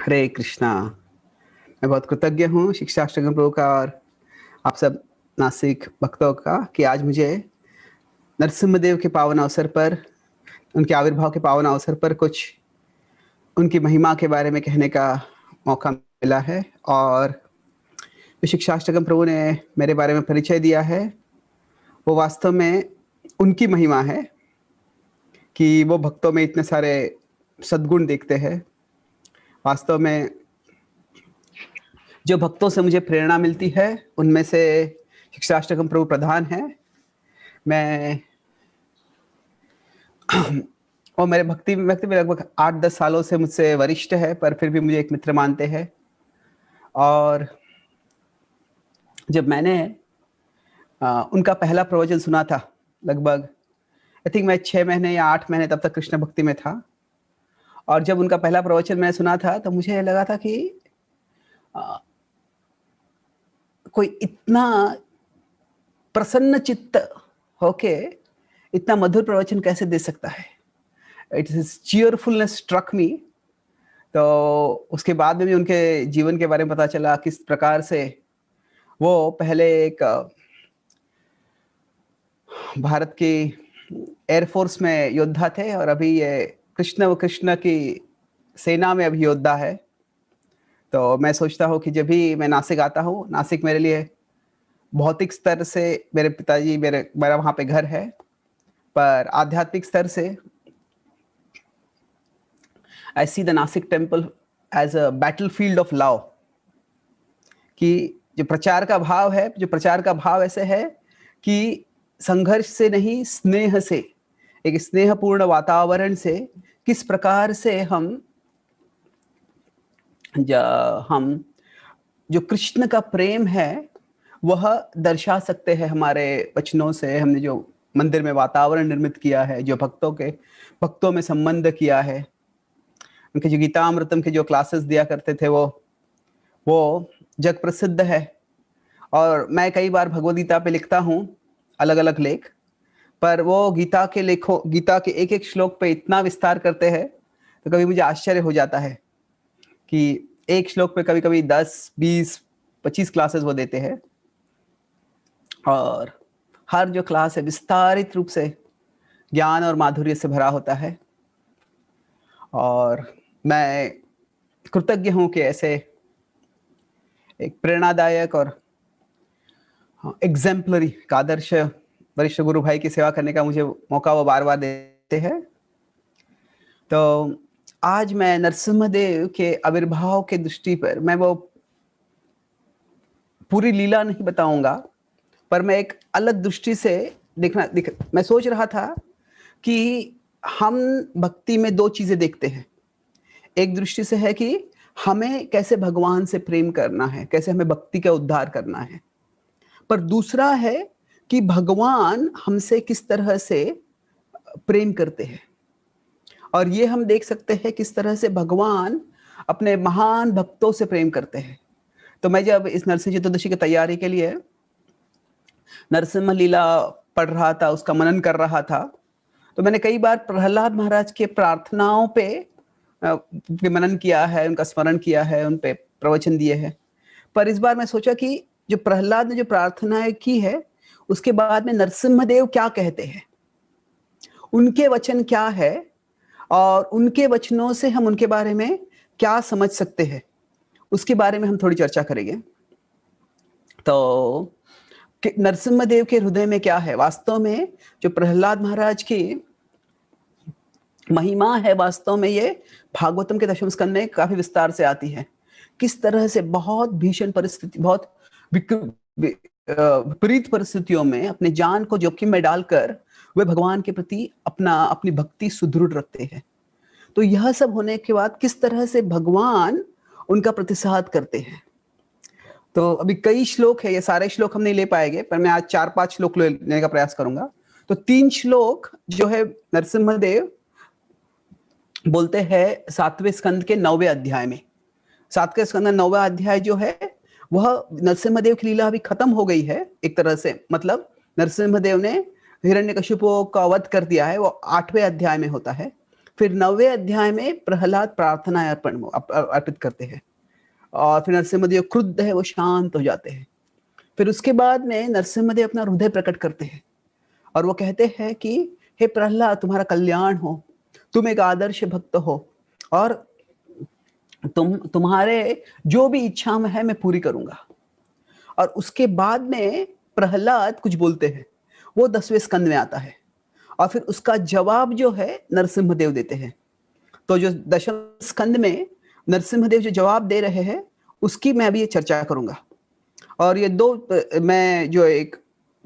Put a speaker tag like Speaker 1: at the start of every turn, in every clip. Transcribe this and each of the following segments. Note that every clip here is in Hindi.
Speaker 1: हरे कृष्णा मैं बहुत कृतज्ञ हूँ शिक्षा प्रभु का और आप सब नासिक भक्तों का कि आज मुझे नरसिम्हदेव के पावन अवसर पर उनके आविर्भाव के पावन अवसर पर कुछ उनकी महिमा के बारे में कहने का मौका मिला है और शिक्षाष्टकम प्रभु ने मेरे बारे में परिचय दिया है वो वास्तव में उनकी महिमा है कि वो भक्तों में इतने सारे सद्गुण देखते हैं वास्तव में जो भक्तों से मुझे प्रेरणा मिलती है उनमें से शिक्षाष्टकम प्रभु प्रधान है मैं और मेरे भक्ति भक्ति में लगभग आठ दस सालों से मुझसे वरिष्ठ है पर फिर भी मुझे एक मित्र मानते हैं और जब मैंने आ, उनका पहला प्रवचन सुना था लगभग आई थिंक मैं छः महीने या आठ महीने तब तक कृष्ण भक्ति में था और जब उनका पहला प्रवचन मैंने सुना था तो मुझे लगा था कि आ, कोई इतना प्रसन्न चित्त होके इतना मधुर प्रवचन कैसे दे सकता है it is cheerfulness struck me तो उसके बाद में भी उनके जीवन के बारे में पता चला किस प्रकार से वो पहले एक भारत की एयरफोर्स में योद्धा थे और अभी ये कृष्ण व कृष्ण की सेना में अभी योद्धा है तो मैं सोचता हूँ कि जब भी मैं नासिक आता हूँ नासिक मेरे लिए भौतिक स्तर से मेरे पिताजी मेरे मेरा वहाँ पे घर है पर आध्यात्मिक स्तर से I see the Nashik temple as a battle field of love कि जो प्रचार का भाव है जो प्रचार का भाव ऐसे है कि संघर्ष से नहीं स्नेह से एक स्नेहपूर्ण वातावरण से किस प्रकार से हम हम जो कृष्ण का प्रेम है वह दर्शा सकते हैं हमारे वचनों से हमने जो मंदिर में वातावरण निर्मित किया है जो भक्तों के भक्तों में संबंध किया है उनके जो गीतामृतम के जो क्लासेस दिया करते थे वो वो जग प्रसिद्ध है और मैं कई बार भगवदगीता पे लिखता हूँ अलग अलग लेख पर वो गीता के लेखों गीता के एक एक श्लोक पे इतना विस्तार करते हैं तो कभी मुझे आश्चर्य हो जाता है कि एक श्लोक पे कभी कभी दस बीस पच्चीस क्लासेस वो देते हैं और हर जो क्लास है विस्तारित रूप से ज्ञान और माधुर्य से भरा होता है और मैं कृतज्ञ हूँ कि ऐसे एक प्रेरणादायक और हाँ, एग्जाम्पलरी आदर्श वरिष्ठ गुरु भाई की सेवा करने का मुझे मौका वो बार बार देते हैं तो आज मैं नरसिम्हदेव के आविर्भाव के दृष्टि पर मैं वो पूरी लीला नहीं बताऊंगा पर मैं एक अलग दृष्टि से देखना दिख मैं सोच रहा था कि हम भक्ति में दो चीजें देखते हैं एक दृष्टि से है कि हमें कैसे भगवान से प्रेम करना है कैसे हमें भक्ति का उद्धार करना है पर दूसरा है कि भगवान हमसे किस तरह से प्रेम करते हैं और ये हम देख सकते हैं किस तरह से भगवान अपने महान भक्तों से प्रेम करते हैं तो मैं जब इस नरसिंह चतुर्दशी की तैयारी के लिए नरसिंह लीला पढ़ रहा था उसका मनन कर रहा था तो मैंने कई बार प्रहलाद महाराज के प्रार्थनाओं पे मनन किया है उनका स्मरण किया है उन पे प्रवचन दिए हैं पर इस बार मैं सोचा कि जो प्रहलाद ने जो प्रार्थनाएं की है उसके बाद में नरसिम्हदेव क्या कहते हैं उनके वचन क्या है और उनके वचनों से हम उनके बारे में क्या समझ सकते हैं उसके बारे में हम थोड़ी चर्चा करेंगे तो नरसिम्हदेव के हृदय में क्या है वास्तव में जो प्रहलाद महाराज की महिमा है वास्तव में ये भागवतम के दशम स्कंद में काफी विस्तार से आती है किस तरह से बहुत भीषण परिस्थिति बहुत विपरीत परिस्थितियों में अपने जान को जोखिम में डालकर वे भगवान के प्रति अपना अपनी भक्ति सुदृढ़ रखते हैं तो यह सब होने के बाद किस तरह से भगवान उनका प्रतिसाद करते हैं तो अभी कई श्लोक है ये सारे श्लोक हम नहीं ले पाएंगे पर मैं आज चार पांच श्लोक लेने का प्रयास करूंगा तो तीन श्लोक जो है नरसिम्हदेव बोलते हैं सातवें स्कंद के नौवे अध्याय में सातवें स्कंद नौवा अध्याय जो है वह नरसिम्हदेव की लीला अभी खत्म हो गई है एक तरह से मतलब नरसिम्हदेव ने हिरण्यकशिपु का वध कर दिया है वो आठवें अध्याय में होता है फिर नवे अध्याय में प्रहलाद प्रार्थना अर्पण अर्पित करते हैं और फिर नरसिम्हदेव क्रुद्ध है वो शांत हो जाते हैं फिर उसके बाद में नरसिम्हदेव अपना हृदय प्रकट करते हैं और वो कहते हैं कि हे प्रहलाद तुम्हारा कल्याण हो तुम एक आदर्श भक्त हो और तुम तुम्हारे जो भी इच्छा में है मैं पूरी करूंगा और उसके बाद में प्रहलाद कुछ बोलते हैं वो दसवें स्कंद में आता है और फिर उसका जवाब जो है नरसिम्हदेव देते हैं तो जो दशम स्कंद में नरसिम्हदेव जो जवाब दे रहे हैं उसकी मैं अभी ये चर्चा करूंगा और ये दो मैं जो एक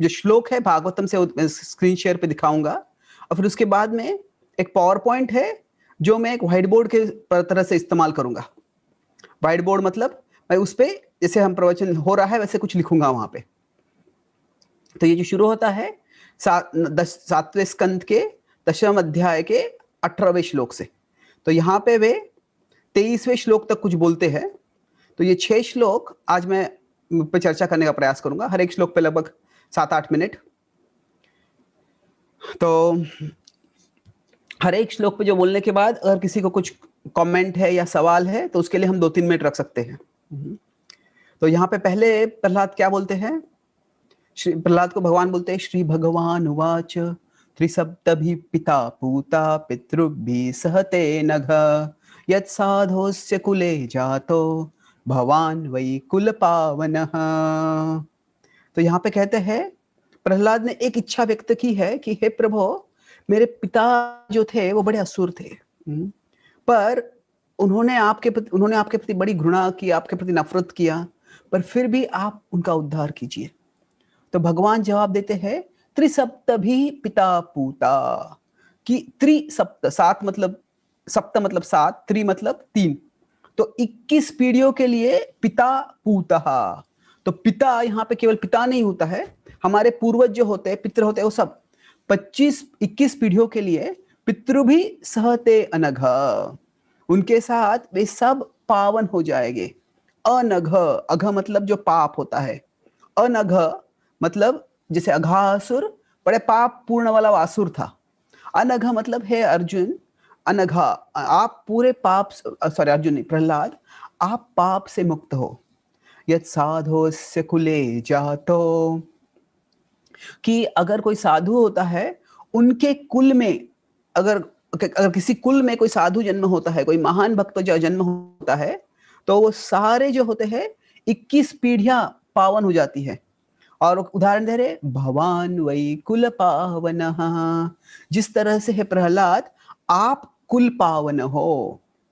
Speaker 1: जो श्लोक है भागवतम से स्क्रीन शेयर पे दिखाऊंगा और फिर उसके बाद में एक पावर पॉइंट है जो मैं एक व्हाइट बोर्ड के तरह से इस्तेमाल करूंगा व्हाइट बोर्ड मतलब मैं उस पर जैसे हम प्रवचन हो रहा है वैसे कुछ लिखूंगा वहां पे तो ये जो शुरू होता है सातवें स्कंद के दशम अध्याय के अठारहवें श्लोक से तो यहाँ पे वे तेईसवें श्लोक तक कुछ बोलते हैं तो ये छह श्लोक आज मैं पे चर्चा करने का प्रयास करूंगा हर एक श्लोक पे लगभग सात आठ मिनट तो हर एक श्लोक पे जो बोलने के बाद अगर किसी को कुछ कमेंट है या सवाल है तो उसके लिए हम दो तीन मिनट रख सकते हैं हम्म। तो यहाँ पे पहले प्रहलाद क्या बोलते हैं श्री प्रहलाद को भगवान बोलते हैं श्री भगवान वाच त्रिसप्तभि पिता पूता पितृभि सहते नघ यत् साधोस्य कुले जातो भगवान वही कुल पावन तो यहाँ पे कहते हैं प्रहलाद ने एक इच्छा व्यक्त की है कि हे प्रभो मेरे पिता जो थे वो बड़े असुर थे हम्म। पर उन्होंने आपके प्रति उन्होंने आपके प्रति बड़ी घृणा की आपके प्रति नफरत किया पर फिर भी आप उनका उद्धार कीजिए तो भगवान जवाब देते हैं त्रिसप्त भी पिता पूता कि त्रिसप्त सात मतलब सप्त मतलब सात त्रि मतलब तीन तो 21 पीढ़ियों के लिए पिता पूता तो पिता यहाँ पे केवल पिता नहीं होता है हमारे पूर्वज जो होते हैं पितर होते हैं वो सब पच्चीस इक्कीस पीढ़ियों के लिए पितृ भी सहते अनघ उनके साथ वे सब पावन हो जाएंगे अनघ अघ मतलब जो पाप होता है अनघ मतलब जैसे अघासुर बड़े पाप पूर्ण वाला वासुर था अनघ मतलब है अर्जुन अनघा आप पूरे पाप सॉरी अर्जुन नहीं प्रहलाद आप पाप से मुक्त हो यद साधो से कुले जातो कि अगर कोई साधु होता है उनके कुल में अगर अगर किसी कुल में कोई साधु जन्म होता है कोई महान भक्त जो जन्म होता है तो वो सारे जो होते हैं इक्कीस पीढ़ियां पावन हो जाती है और उदाहरण दे रहे भवान वही कुल पावन जिस तरह से है प्रहलाद आप कुल पावन हो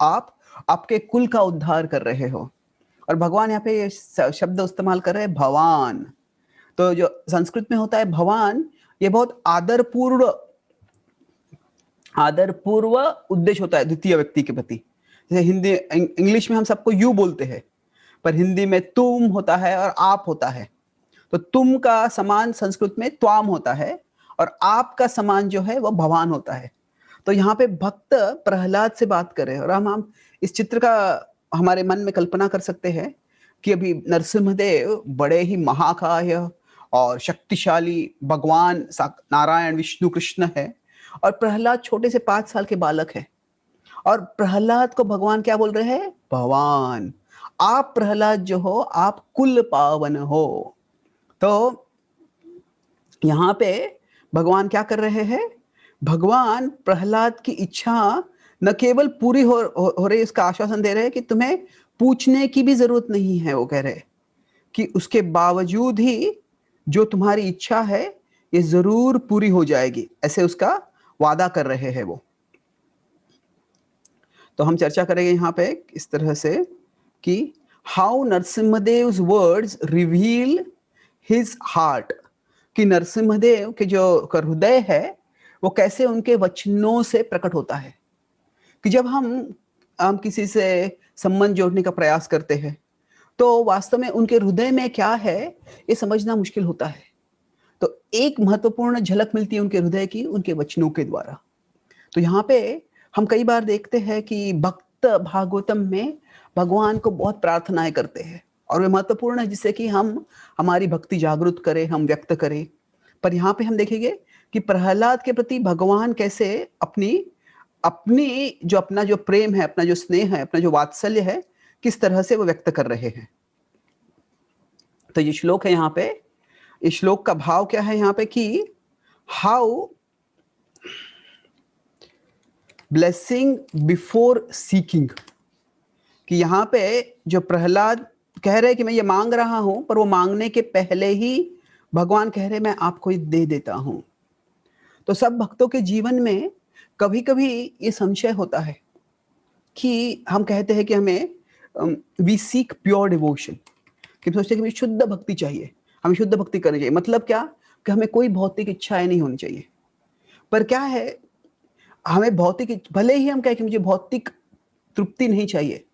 Speaker 1: आप आपके कुल का उद्धार कर रहे हो और भगवान यहाँ पे शब्द इस्तेमाल कर रहे हैं भवान तो जो संस्कृत में होता है भवान ये बहुत आदरपूर्व आदरपूर्व उद्देश्य होता है द्वितीय व्यक्ति के प्रति जैसे हिंदी इंग्लिश में हम सबको यू बोलते हैं पर हिंदी में तुम होता है और आप होता है तो तुम का समान संस्कृत में त्वाम होता है और आप का समान जो है वह भवान होता है तो यहाँ पे भक्त प्रहलाद से बात करें और हम हम इस चित्र का हमारे मन में कल्पना कर सकते हैं कि अभी नरसिम्हदेव बड़े ही महाकाय और शक्तिशाली भगवान नारायण विष्णु कृष्ण है और प्रहलाद छोटे से पांच साल के बालक है और प्रहलाद को भगवान क्या बोल रहे हैं भगवान आप प्रहलाद जो हो आप कुल पावन हो तो यहाँ पे भगवान क्या कर रहे हैं भगवान प्रहलाद की इच्छा न केवल पूरी हो, हो, हो रही इसका आश्वासन दे रहे हैं कि तुम्हें पूछने की भी जरूरत नहीं है वो कह रहे कि उसके बावजूद ही जो तुम्हारी इच्छा है ये जरूर पूरी हो जाएगी ऐसे उसका वादा कर रहे हैं वो तो हम चर्चा करेंगे यहाँ पे इस तरह से कि how Narasimhadev words reveal his heart कि नरसिम्हदेव के जो हृदय है वो कैसे उनके वचनों से प्रकट होता है कि जब हम हम किसी से संबंध जोड़ने का प्रयास करते हैं तो वास्तव में उनके हृदय में क्या है ये समझना मुश्किल होता है तो एक महत्वपूर्ण झलक मिलती है उनके हृदय की उनके वचनों के द्वारा तो यहाँ पे हम कई बार देखते हैं कि भक्त भागवतम में भगवान को बहुत प्रार्थनाएं करते हैं और वे महत्वपूर्ण है जिससे कि हम हमारी भक्ति जागृत करें हम व्यक्त करें पर यहाँ पे हम देखेंगे कि प्रहलाद के प्रति भगवान कैसे अपनी अपनी जो अपना जो प्रेम है अपना जो स्नेह है अपना जो वात्सल्य है किस तरह से वो व्यक्त कर रहे हैं तो ये श्लोक है यहाँ पे इस श्लोक का भाव क्या है यहाँ पे कि हाउ ब्लेसिंग बिफोर सीकिंग कि यहाँ पे जो प्रहलाद कह रहे कि मैं ये मांग रहा हूं पर वो मांगने के पहले ही भगवान कह रहे मैं आपको ये दे देता हूं तो सब भक्तों के जीवन में कभी कभी ये संशय होता है कि हम कहते हैं कि हमें वी सीक प्योर डिवोशन कि हम सोचते हैं कि हमें शुद्ध भक्ति चाहिए हमें शुद्ध भक्ति करनी चाहिए मतलब क्या कि हमें कोई भौतिक इच्छाएं नहीं होनी चाहिए पर क्या है हमें भौतिक भले ही हम कहें कि मुझे भौतिक तृप्ति नहीं चाहिए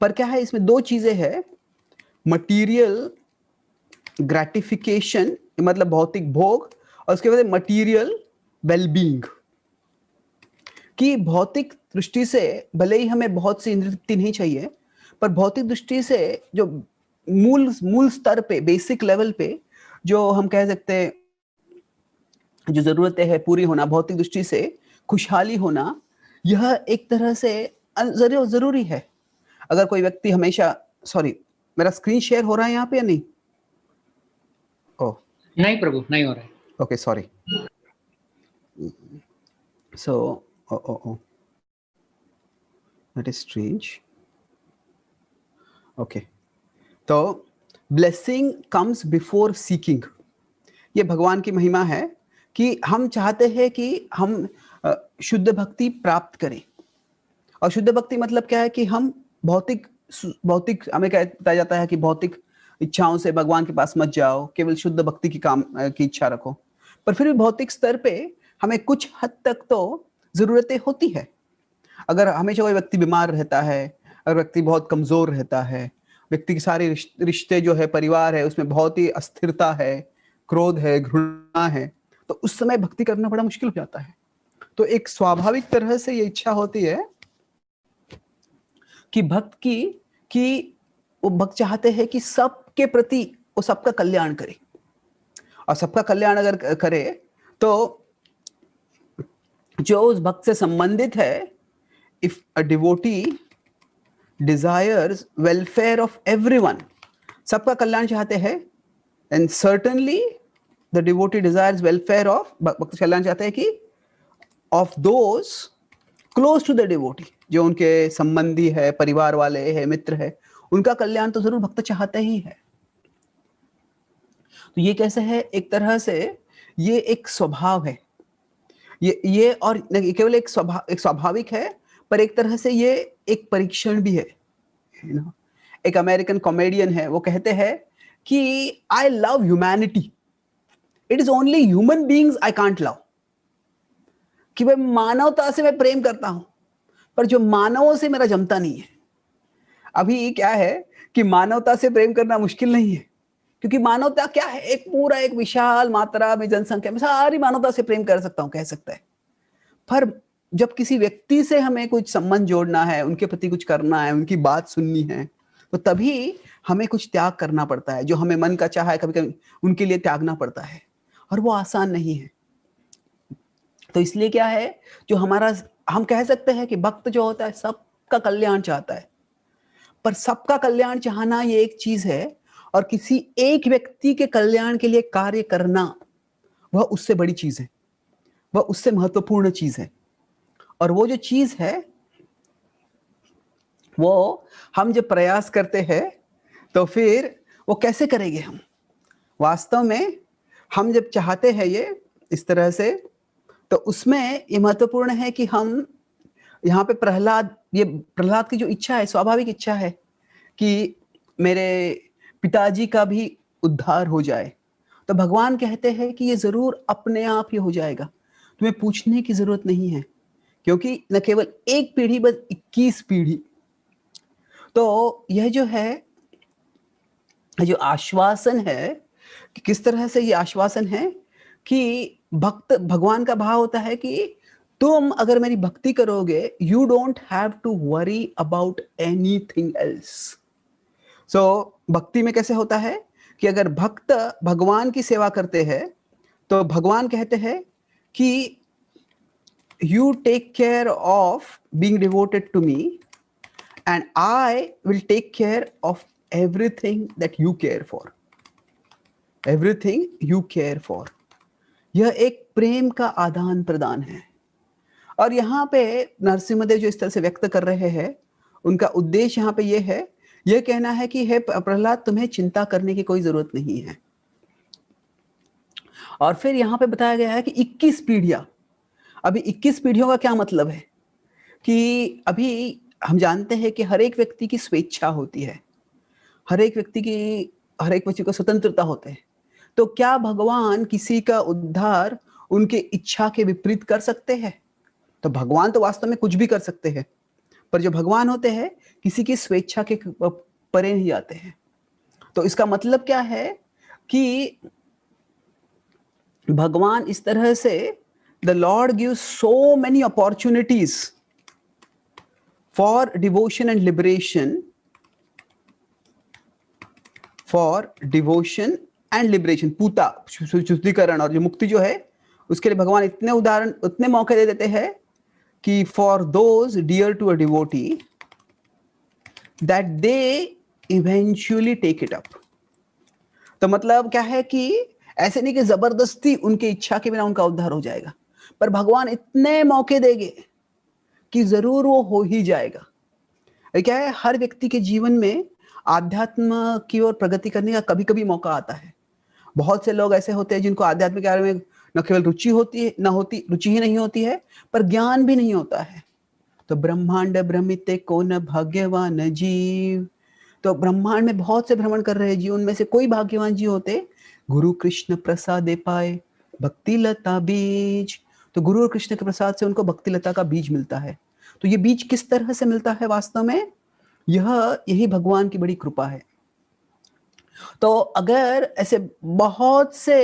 Speaker 1: पर क्या है इसमें दो चीजें हैं मटीरियल ग्रेटिफिकेशन मतलब भौतिक भोग और उसके बाद मटीरियल वेलबींग कि भौतिक दृष्टि से भले ही हमें बहुत सी इंद्र तृप्ति नहीं चाहिए पर भौतिक दृष्टि से जो मूल मूल स्तर पे बेसिक लेवल पे जो हम कह सकते हैं जो जरूरतें है पूरी होना भौतिक दृष्टि से खुशहाली होना यह एक तरह से जरूरी है अगर कोई व्यक्ति हमेशा सॉरी मेरा स्क्रीन शेयर हो रहा है यहाँ पे या नहीं ओ oh. नहीं प्रभु नहीं हो रहा है okay sorry so oh oh oh that is strange okay तो ब्लेसिंग कम्स बिफोर सीकिंग ये भगवान की महिमा है कि हम चाहते हैं कि हम शुद्ध भक्ति प्राप्त करें और शुद्ध भक्ति मतलब क्या है कि हम भौतिक भौतिक हमें कहता जाता है कि भौतिक इच्छाओं से भगवान के पास मत जाओ केवल शुद्ध भक्ति की काम की इच्छा रखो पर फिर भी भौतिक स्तर पे हमें कुछ हद तक तो जरूरतें होती है अगर हमेशा कोई व्यक्ति बीमार रहता है अगर व्यक्ति बहुत कमजोर रहता है व्यक्ति के सारे रिश्ते जो है परिवार है उसमें बहुत ही अस्थिरता है क्रोध है घृणा है तो उस समय भक्ति करना बड़ा मुश्किल हो जाता है तो एक स्वाभाविक तरह से ये इच्छा होती है कि भक्त की कि वो भक्त चाहते हैं कि सबके प्रति वो सबका कल्याण करे और सबका कल्याण अगर करे तो जो उस भक्त से संबंधित है if a devotee desires welfare of everyone सबका कल्याण चाहते हैं and certainly the devotee desires welfare of भक्त कल्याण चाहते हैं कि of those close to the devotee जो उनके संबंधी है परिवार वाले है मित्र है उनका कल्याण तो जरूर भक्त चाहते ही है तो ये कैसे है एक तरह से ये एक स्वभाव है ये ये और केवल एक स्वभाव एक स्वाभाविक है पर एक तरह से ये एक परीक्षण भी है एक अमेरिकन कॉमेडियन है वो कहते हैं कि I love humanity it is only human beings I can't love कि मैं मानवता से मैं प्रेम करता हूं पर जो मानवों से मेरा जमता नहीं है अभी क्या है कि मानवता से प्रेम करना मुश्किल नहीं है क्योंकि मानवता क्या है एक पूरा एक विशाल मात्रा में जनसंख्या में सारी मानवता से प्रेम कर सकता हूं कह सकता है पर जब किसी व्यक्ति से हमें कुछ संबंध जोड़ना है उनके प्रति कुछ करना है उनकी बात सुननी है तो तभी हमें कुछ त्याग करना पड़ता है जो हमें मन का चाह है कभी कभी उनके लिए त्यागना पड़ता है और वो आसान नहीं है तो इसलिए क्या है जो हमारा हम कह सकते हैं कि भक्त जो होता है सबका कल्याण चाहता है पर सबका कल्याण चाहना ये एक चीज है और किसी एक व्यक्ति के कल्याण के लिए कार्य करना वह उससे बड़ी चीज है वह उससे महत्वपूर्ण चीज है और वो जो चीज है वो हम जब प्रयास करते हैं तो फिर वो कैसे करेंगे हम वास्तव में हम जब चाहते हैं ये इस तरह से तो उसमें ये महत्वपूर्ण है कि हम यहाँ पे प्रहलाद ये प्रहलाद की जो इच्छा है स्वाभाविक इच्छा है कि मेरे पिताजी का भी उद्धार हो जाए तो भगवान कहते हैं कि ये जरूर अपने आप ही हो जाएगा तुम्हें पूछने की जरूरत नहीं है क्योंकि न केवल एक पीढ़ी बस इक्कीस पीढ़ी तो यह जो है जो आश्वासन है कि किस तरह से ये आश्वासन है कि भक्त भगवान का भाव होता है कि तुम अगर मेरी भक्ति करोगे you don't have to worry about anything else so भक्ति में कैसे होता है कि अगर भक्त भगवान की सेवा करते हैं तो भगवान कहते हैं कि you take care of being devoted to me and i will take care of everything that you care for everything you care for यह एक प्रेम का आदान प्रदान है और यहाँ पे नरसिम्हदेव जो इस तरह से व्यक्त कर रहे हैं उनका उद्देश्य यहाँ पे यह है यह कहना है कि हे प्रहलाद तुम्हें चिंता करने की कोई जरूरत नहीं है और फिर यहाँ पे बताया गया है कि 21 पीढ़ियां अभी 21 पीढ़ियों का क्या मतलब है कि अभी हम जानते हैं कि हर एक व्यक्ति की स्वेच्छा होती है हर एक व्यक्ति की हर एक व्यक्ति को स्वतंत्रता होते है तो क्या भगवान किसी का उद्धार उनके इच्छा के विपरीत कर सकते हैं तो भगवान तो वास्तव में कुछ भी कर सकते हैं पर जो भगवान होते हैं किसी की स्वेच्छा के परे नहीं जाते हैं तो इसका मतलब क्या है कि भगवान इस तरह से the Lord gives so many opportunities for devotion and liberation. For devotion and liberation, पूता शुद्धिकरण और जो मुक्ति जो है उसके लिए भगवान इतने उदाहरण उतने मौके दे देते हैं कि for those dear to a devotee that they eventually take it up तो मतलब क्या है कि ऐसे नहीं कि जबरदस्ती उनके इच्छा के बिना उनका उद्धार हो जाएगा पर भगवान इतने मौके देंगे कि जरूर वो हो ही जाएगा क्या है हर व्यक्ति के जीवन में आध्यात्म की ओर प्रगति करने का कभी कभी मौका आता है बहुत से लोग ऐसे होते हैं जिनको आध्यात्म के बारे में न केवल रुचि होती है न होती रुचि ही नहीं होती है पर ज्ञान भी नहीं होता है तो ब्रह्मांड भ्रमित को न भाग्यवान जीव तो ब्रह्मांड में बहुत से भ्रमण कर रहे जीव उनमें से कोई भाग्यवान जीव होते गुरु कृष्ण प्रसाद पाए भक्ति लता बीज तो गुरु और कृष्ण के प्रसाद से उनको भक्तिलता का बीज मिलता है तो ये बीज किस तरह से मिलता है वास्तव में यह यही भगवान की बड़ी कृपा है तो अगर ऐसे बहुत से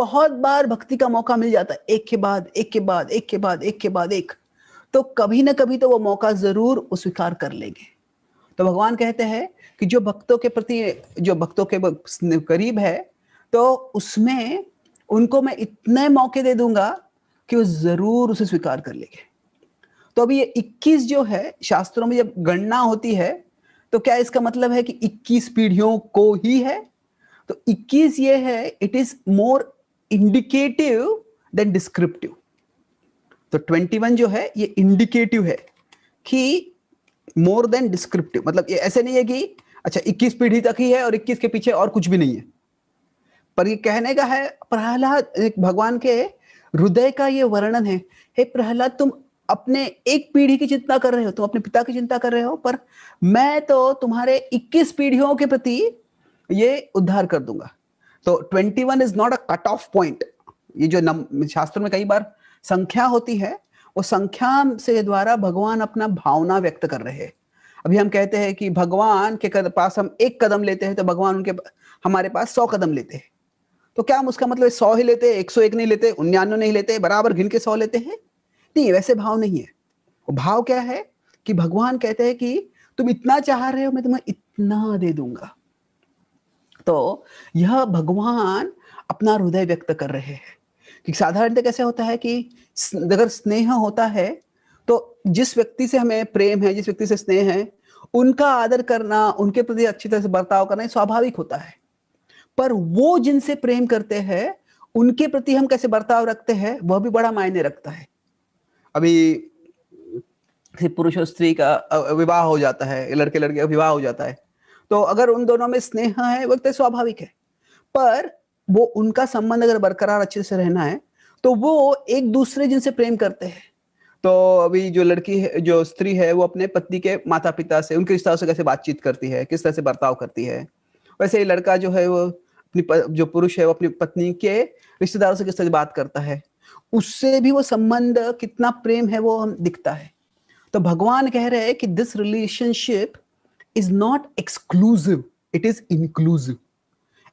Speaker 1: बहुत बार भक्ति का मौका मिल जाता है एक के बाद एक के बाद एक के बाद एक के बाद एक तो कभी ना कभी तो वो मौका जरूर स्वीकार कर लेंगे तो भगवान कहते हैं कि जो भक्तों के प्रति जो भक्तों के करीब है तो उसमें उनको मैं इतने मौके दे दूंगा कि वो जरूर उसे स्वीकार कर लेंगे तो अभी ये 21 जो है शास्त्रों में जब गणना होती है तो क्या इसका मतलब है कि 21 पीढ़ियों को ही है तो 21 ये है it is more indicative than descriptive तो 21 जो है ये इंडिकेटिव है कि मोर देन डिस्क्रिप्टिव मतलब ये ऐसे नहीं है कि अच्छा 21 पीढ़ी तक ही है और 21 के पीछे और कुछ भी नहीं है पर ये कहने का है प्रहलाद भगवान के हृदय का ये वर्णन है हे प्रहलाद तुम अपने एक पीढ़ी की चिंता कर रहे हो तुम अपने पिता की चिंता कर रहे हो पर मैं तो तुम्हारे 21 पीढ़ियों के प्रति ये उद्धार कर दूंगा तो 21 is not a cut off point ये जो नम में कई बार संख्या होती है वो संख्या से द्वारा भगवान अपना भावना व्यक्त कर रहे हैं अभी हम कहते हैं कि भगवान के पास हम एक कदम लेते हैं तो भगवान उनके हमारे पास सौ कदम लेते हैं तो क्या हम उसका मतलब सौ ही लेते एक सौ एक नहीं लेते उन्यानवे नहीं लेते बराबर गिन के सौ लेते हैं नहीं वैसे भाव नहीं है वो भाव क्या है कि भगवान कहते हैं कि तुम इतना चाह रहे हो मैं तुम्हें इतना दे दूंगा तो यह भगवान अपना हृदय व्यक्त कर रहे हैं कि साधारण कैसे होता है कि अगर स्नेह होता है तो जिस व्यक्ति से हमें प्रेम है जिस व्यक्ति से स्नेह है उनका आदर करना उनके प्रति अच्छी तरह से बर्ताव करना स्वाभाविक होता है पर वो जिनसे प्रेम करते हैं उनके प्रति हम कैसे बर्ताव रखते हैं वह भी बड़ा मायने रखता है अभी पुरुष और स्त्री का विवाह हो जाता है लड़के लड़के का विवाह हो जाता है तो अगर उन दोनों में स्नेह है वक्त तो स्वाभाविक है पर वो उनका संबंध अगर बरकरार अच्छे से रहना है तो वो एक दूसरे जिनसे प्रेम करते हैं तो अभी जो लड़की है जो स्त्री है वो अपने पति के माता पिता से उनके रिश्ता से कैसे बातचीत करती है किस तरह से बर्ताव करती है वैसे ही लड़का जो है वो अपनी जो पुरुष है वो अपनी पत्नी के रिश्तेदारों से किस तरह बात करता है उससे भी वो संबंध कितना प्रेम है वो हम दिखता है तो भगवान कह रहे हैं कि this relationship is not exclusive it is inclusive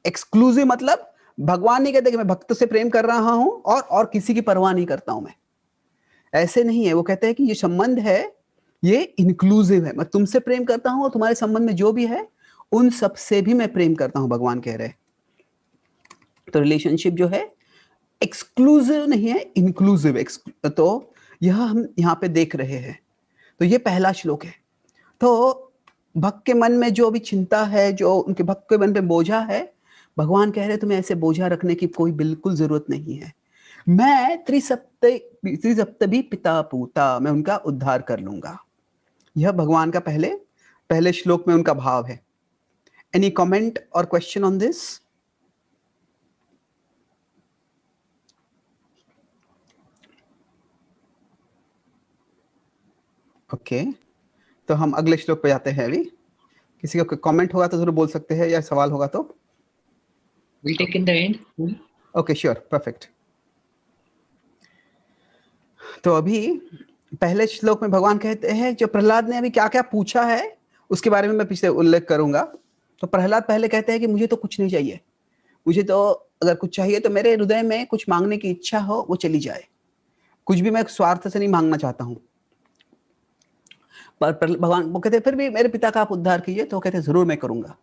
Speaker 1: exclusive मतलब भगवान नहीं कहते कि मैं भक्त से प्रेम कर रहा हूं और और किसी की परवाह नहीं करता हूं मैं ऐसे नहीं है वो कहते हैं कि ये संबंध है ये इंक्लूसिव है मैं तुमसे प्रेम करता हूं और तुम्हारे संबंध में जो भी है उन सब से भी मैं प्रेम करता हूं भगवान कह रहे तो रिलेशनशिप जो है एक्सक्लूसिव नहीं है इंक्लूसिव तो यह हम यहाँ पे देख रहे हैं तो ये पहला श्लोक है तो भक्त के मन में जो भी चिंता है जो उनके भक्त के मन में बोझा है भगवान कह रहे तुम्हें ऐसे बोझा रखने की कोई बिल्कुल जरूरत नहीं है मैं त्रिसप्त भी पिता पूता मैं उनका उद्धार कर लूंगा यह भगवान का पहले पहले श्लोक में उनका भाव है Any comment or question on this? Okay okay. तो हम अगले श्लोक पे जाते हैं अभी किसी का कमेंट होगा तो जरूर बोल सकते हैं या सवाल होगा तो will take in the end okay sure perfect तो अभी पहले श्लोक में भगवान कहते हैं जो प्रहलाद ने अभी क्या क्या पूछा है उसके बारे में मैं पीछे उल्लेख करूंगा तो प्रहलाद पहले कहते हैं कि मुझे तो कुछ नहीं चाहिए मुझे तो अगर कुछ चाहिए तो मेरे हृदय में कुछ मांगने की इच्छा हो वो चली जाए कुछ भी मैं स्वार्थ से नहीं मांगना चाहता हूँ पर भगवान वो कहते फिर भी मेरे पिता का आप उद्धार कीजिए तो कहते जरूर मैं करूंगा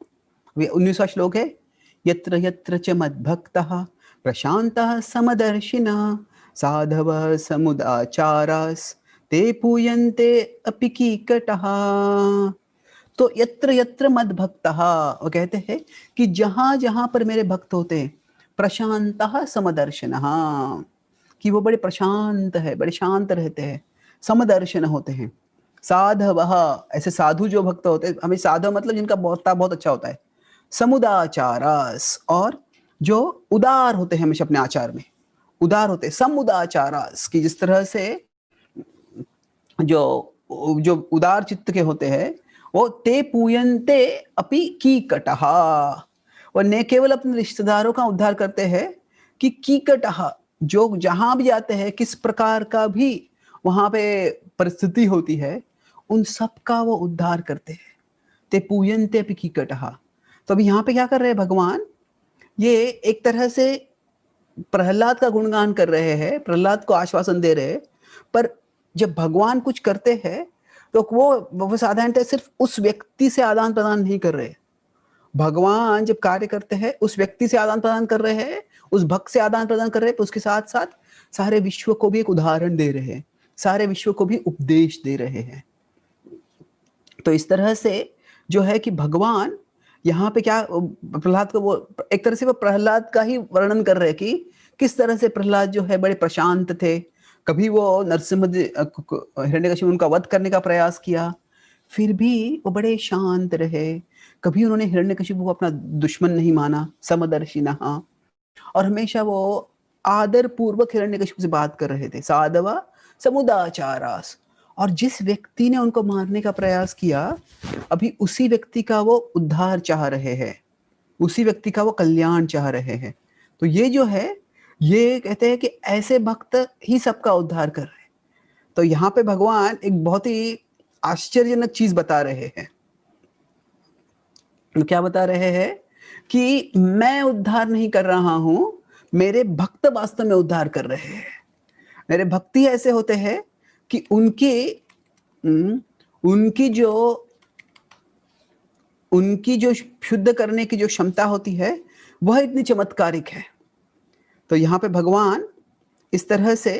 Speaker 1: अभी उन्नीसवा श्लोक है यत्र यत्र च भक्त प्रशांत समदर्शिना साधव समुदाचारास ते पूयंते अपिकी कटहा तो यत्र यत्र मद भक्त वो कहते हैं कि जहां जहां पर मेरे भक्त होते हैं प्रशांत समदर्शन कि वो बड़े प्रशांत है बड़े शांत रहते हैं समदर्शन होते हैं साधव ऐसे साधु जो भक्त होते हैं हमें साधव मतलब जिनका बहुत बहुत अच्छा होता है समुदाचारस और जो उदार होते हैं हमेशा अपने आचार में उदार होते समुदाचारास की जिस तरह से जो जो उदार चित्त के होते हैं वो ते पूयनते अपि की कटहा वो न केवल अपने रिश्तेदारों का उद्धार करते हैं कि की कटहा जो जहां भी जाते हैं किस प्रकार का भी वहां पे परिस्थिति होती है उन सब का वो उद्धार करते हैं ते पूयनते अपि की कटहा तो अभी यहाँ पे क्या कर रहे हैं भगवान ये एक तरह से प्रहलाद का गुणगान कर रहे हैं प्रहलाद को आश्वासन दे रहे हैं पर जब भगवान कुछ करते हैं तो वो वो साधारणतः सिर्फ उस व्यक्ति से आदान प्रदान नहीं कर रहे भगवान जब कार्य करते हैं उस व्यक्ति से आदान प्रदान कर रहे हैं उस भक्त से आदान प्रदान कर रहे हैं तो उसके साथ साथ सारे विश्व को भी एक उदाहरण दे रहे हैं सारे विश्व को भी उपदेश दे रहे हैं तो इस तरह से जो है कि भगवान यहाँ पे क्या प्रहलाद को वो एक तरह से वो प्रहलाद का ही वर्णन कर रहे हैं कि किस तरह से प्रहलाद जो है बड़े प्रशांत थे कभी वो नरसिंह कश्यप उनका वध करने का प्रयास किया फिर भी वो बड़े शांत रहे कभी उन्होंने हिरण्य कश्यप को अपना दुश्मन नहीं माना समदर्शी नहा और हमेशा वो आदर पूर्वक हिरण्य कश्यप से बात कर रहे थे साधवा समुदाचारास और जिस व्यक्ति ने उनको मारने का प्रयास किया अभी उसी व्यक्ति का वो उद्धार चाह रहे हैं उसी व्यक्ति का वो कल्याण चाह रहे हैं तो ये जो है ये कहते हैं कि ऐसे भक्त ही सबका उद्धार कर रहे तो यहाँ पे भगवान एक बहुत ही आश्चर्यजनक चीज बता रहे हैं तो क्या बता रहे हैं कि मैं उद्धार नहीं कर रहा हूं मेरे भक्त वास्तव में उद्धार कर रहे हैं मेरे भक्ति ऐसे होते हैं कि उनके हम्म, उनकी जो उनकी जो शुद्ध करने की जो क्षमता होती है वह इतनी चमत्कारिक है तो यहाँ पे भगवान इस तरह से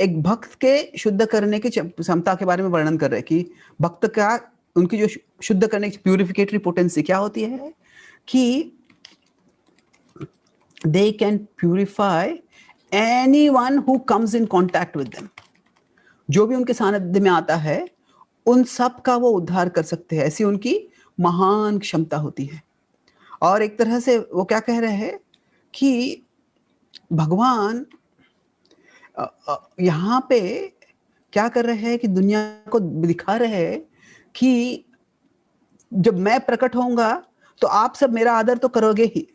Speaker 1: एक भक्त के शुद्ध करने की क्षमता के बारे में वर्णन कर रहे हैं कि भक्त का उनकी जो शुद्ध करने की प्यूरिफिकेटरी पोटेंसी क्या होती है कि they can purify anyone who comes in contact with जो भी उनके सानिध्य में आता है उन सब का वो उद्धार कर सकते हैं ऐसी उनकी महान क्षमता होती है और एक तरह से वो क्या कह रहे हैं कि भगवान यहाँ पे क्या कर रहे हैं कि दुनिया को दिखा रहे हैं कि जब मैं प्रकट होऊंगा तो आप सब मेरा आदर तो करोगे ही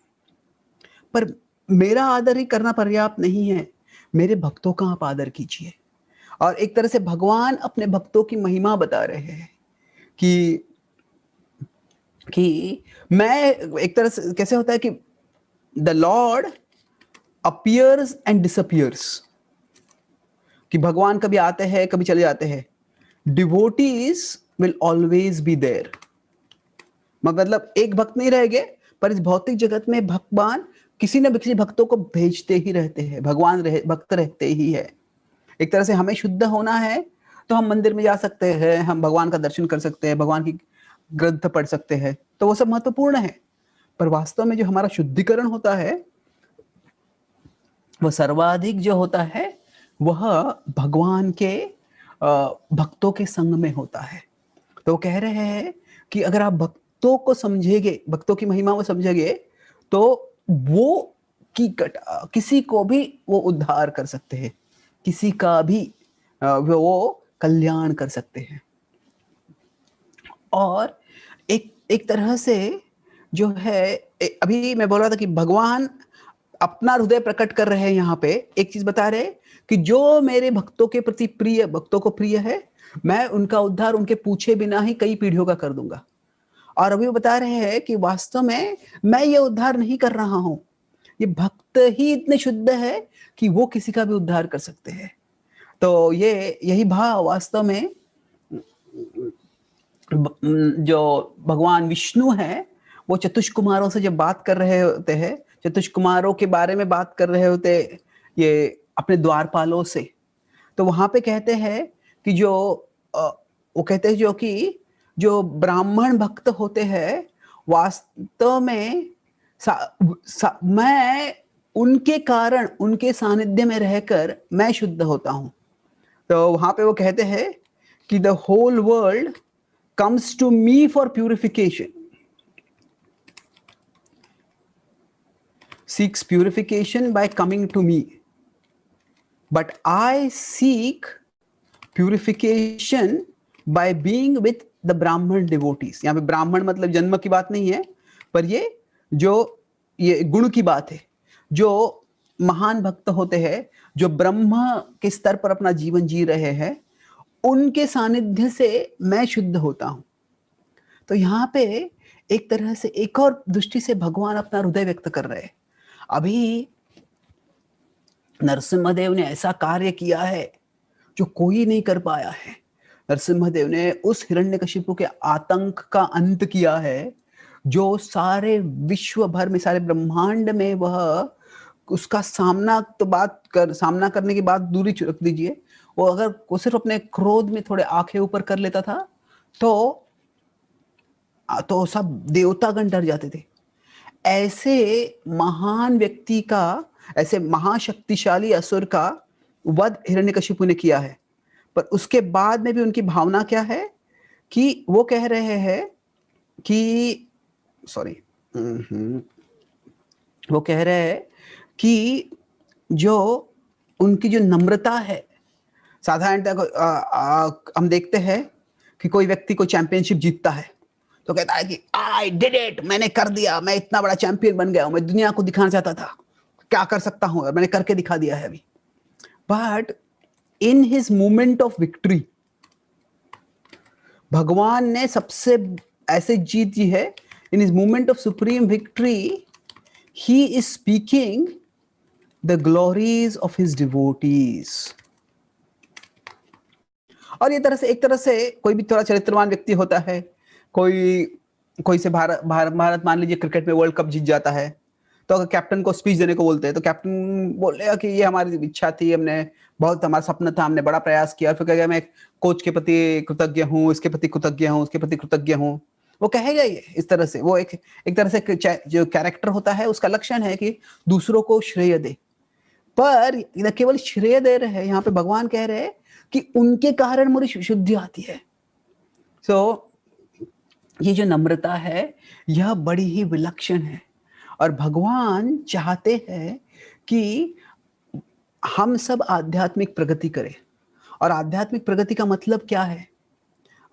Speaker 1: पर मेरा आदर ही करना पर्याप्त नहीं है मेरे भक्तों का आप आदर कीजिए और एक तरह से भगवान अपने भक्तों की महिमा बता रहे हैं कि कि मैं एक तरह से कैसे होता है कि the lord appears and disappears कि भगवान कभी आते हैं कभी चले जाते हैं devotees will always be there मतलब एक भक्त नहीं रह गए पर इस भौतिक जगत में भगवान किसी न किसी भक्तों को भेजते ही रहते हैं भगवान रह, भक्त रहते ही है एक तरह से हमें शुद्ध होना है तो हम मंदिर में जा सकते हैं हम भगवान का दर्शन कर सकते हैं भगवान की ग्रंथ पढ़ सकते हैं तो वो सब महत्वपूर्ण है पर वास्तव में जो हमारा शुद्धिकरण होता है वह सर्वाधिक जो होता है वह भगवान के भक्तों के संग में होता है तो कह रहे हैं कि अगर आप भक्तों को समझेंगे भक्तों की महिमा को समझेंगे तो वो की कट किसी को भी वो उद्धार कर सकते हैं किसी का भी वो कल्याण कर सकते हैं और एक एक तरह से जो है अभी मैं बोल रहा था कि भगवान अपना हृदय प्रकट कर रहे हैं यहाँ पे एक चीज बता रहे कि जो मेरे भक्तों के प्रति प्रिय भक्तों को प्रिय है मैं उनका उद्धार उनके पूछे बिना ही कई पीढ़ियों का कर दूंगा और अभी बता रहे हैं कि वास्तव में मैं ये उद्धार नहीं कर रहा हूं ये भक्त ही इतने शुद्ध है कि वो किसी का भी उद्धार कर सकते हैं तो ये यही भाव वास्तव में जो भगवान विष्णु है वो चतुष्कुमारों से जब बात कर रहे होते हैं चतुष कुमारों के बारे में बात कर रहे होते ये अपने द्वारपालों से तो वहां पे कहते हैं कि जो वो कहते हैं जो कि जो ब्राह्मण भक्त होते हैं वास्तव में सा, सा, मैं उनके कारण उनके सानिध्य में रहकर मैं शुद्ध होता हूँ तो वहां पे वो कहते हैं कि the whole world comes to me for purification seeks purification by coming to me. But I seek purification by being with the brahman devotees yahan pe brahman matlab janma ki baat nahi hai par ye jo ye gun ki baat hai jo महान भक्त होते हैं जो ब्रह्म के स्तर पर अपना जीवन जी रहे हैं उनके सानिध्य से मैं शुद्ध होता हूं तो यहां पे एक तरह से एक और दृष्टि से भगवान अपना हृदय व्यक्त कर रहे हैं अभी नरसिम्हादेव ने ऐसा कार्य किया है जो कोई नहीं कर पाया है नरसिम्हादेव ने उस हिरण्यकशिपु के आतंक का अंत किया है जो सारे विश्व भर में सारे ब्रह्मांड में वह उसका सामना तो बात कर सामना करने की बात दूरी रख दीजिए वो अगर वो सिर्फ अपने क्रोध में थोड़े आंखें ऊपर कर लेता था तो तो सब देवतागण डर जाते थे ऐसे महान व्यक्ति का ऐसे महाशक्तिशाली असुर का वध हिरण्यकशिपु ने किया है पर उसके बाद में भी उनकी भावना क्या है कि वो कह रहे हैं कि सॉरी हम्म, वो कह रहे हैं कि जो उनकी जो नम्रता है साधारणतः हम देखते हैं कि कोई व्यक्ति कोई चैंपियनशिप जीतता है तो कहता है कि आई डिड इट मैंने कर दिया मैं इतना बड़ा चैंपियन बन गया हूं मैं दुनिया को दिखाना चाहता था क्या कर सकता हूं मैंने करके दिखा दिया है अभी but in his moment of victory भगवान ने सबसे ऐसे जीत जी है in his moment of supreme victory he is speaking the glories of his devotees और ये तरह से एक तरह से कोई भी थोड़ा चरित्रवान व्यक्ति होता है कोई कोई से भारत भारत भारत मान लीजिए क्रिकेट में वर्ल्ड कप जीत जाता है तो अगर कैप्टन को स्पीच देने को बोलते हैं तो कैप्टन बोलेगा कि ये हमारी इच्छा थी हमने बहुत हमारा सपना था हमने बड़ा प्रयास किया और फिर कहेगा मैं कोच के प्रति कृतज्ञ हूँ इसके प्रति कृतज्ञ हूँ उसके प्रति कृतज्ञ हूँ वो कहेगा ये इस तरह से वो एक एक तरह से जो कैरेक्टर होता है उसका लक्षण है कि दूसरों को श्रेय दे पर केवल श्रेय दे रहे हैं यहाँ पे भगवान कह रहे हैं कि उनके कारण मुझे शुद्धि आती है सो so, ये जो नम्रता है यह बड़ी ही विलक्षण है और भगवान चाहते हैं कि हम सब आध्यात्मिक प्रगति करें और आध्यात्मिक प्रगति का मतलब क्या है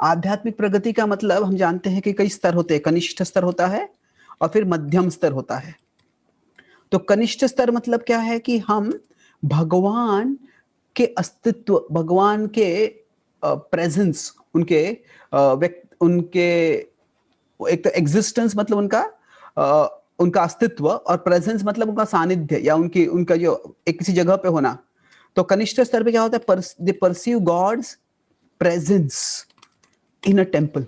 Speaker 1: आध्यात्मिक प्रगति का मतलब हम जानते हैं कि कई स्तर होते हैं कनिष्ठ स्तर होता है और फिर मध्यम स्तर होता है तो कनिष्ठ स्तर मतलब क्या है कि हम भगवान के अस्तित्व भगवान के प्रेजेंस उनके व्यक्ति उनके एक तो एग्जिस्टेंस मतलब उनका आ, उनका अस्तित्व और प्रेजेंस मतलब उनका सानिध्य या उनकी उनका जो एक किसी जगह पे होना तो कनिष्ठ स्तर पे क्या होता है perceive God's presence in a temple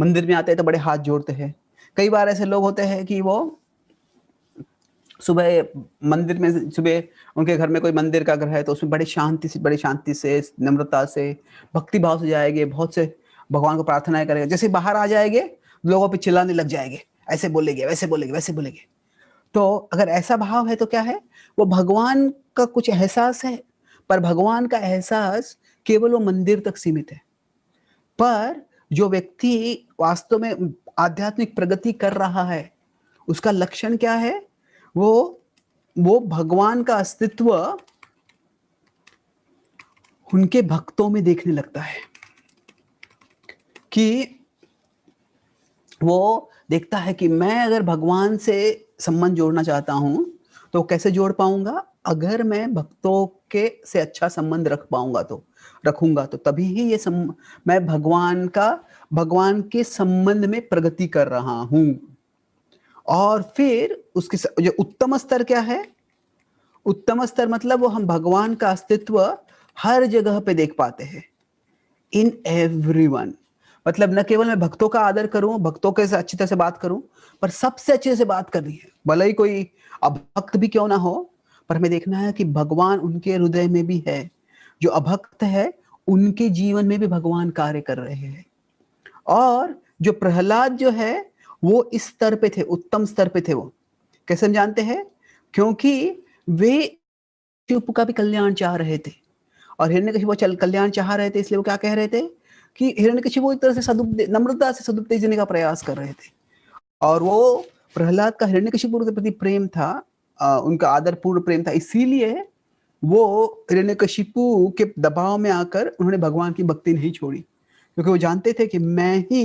Speaker 1: मंदिर में आते हैं तो बड़े हाथ जोड़ते हैं कई बार ऐसे लोग होते हैं कि वो सुबह मंदिर में सुबह उनके घर में कोई मंदिर का ग्रह है तो उसमें बड़े शांति से बड़ी शांति से नम्रता से भक्ति भाव से जाएंगे बहुत से भगवान को प्रार्थनाएं करेंगे जैसे बाहर आ जाएंगे लोगों पे चिल्लाने लग जाएंगे ऐसे बोलेंगे वैसे बोलेंगे वैसे बोलेंगे तो अगर ऐसा भाव है तो क्या है वो भगवान का कुछ एहसास है पर भगवान का एहसास केवल वो मंदिर तक सीमित है पर जो व्यक्ति वास्तव में आध्यात्मिक प्रगति कर रहा है उसका लक्षण क्या है वो वो भगवान का अस्तित्व उनके भक्तों में देखने लगता है कि वो देखता है कि मैं अगर भगवान से संबंध जोड़ना चाहता हूँ तो कैसे जोड़ पाऊंगा अगर मैं भक्तों के से अच्छा संबंध रख पाऊंगा तो रखूंगा तो तभी ही ये सम, मैं भगवान का भगवान के संबंध में प्रगति कर रहा हूं और फिर उसकी जो उत्तम स्तर क्या है उत्तम स्तर मतलब वो हम भगवान का अस्तित्व हर जगह पे देख पाते हैं इन एवरी वन मतलब न केवल मैं भक्तों का आदर करूं भक्तों के अच्छी तरह से बात करूं पर सबसे अच्छे से बात करनी है भले ही कोई अभक्त भी क्यों ना हो पर हमें देखना है कि भगवान उनके हृदय में भी है जो अभक्त है उनके जीवन में भी भगवान कार्य कर रहे हैं और जो प्रहलाद जो है वो इस स्तर पे थे उत्तम स्तर पे थे वो कैसे हम जानते हैं क्योंकि वे शिव का भी कल्याण चाह रहे थे और हिरण्य चल कल्याण चाह रहे थे इसलिए वो क्या कह रहे थे कि हिरण्यकशिपु एक तरह से सदुप नम्रता से सदुपदेश देने का प्रयास कर रहे थे और वो प्रहलाद का हिरण्यकशिपु के प्रति प्रेम था आ, उनका आदरपूर्ण प्रेम था इसीलिए वो हिरण्यकशिपु के दबाव में आकर उन्होंने भगवान की भक्ति नहीं छोड़ी क्योंकि वो जानते थे कि मैं ही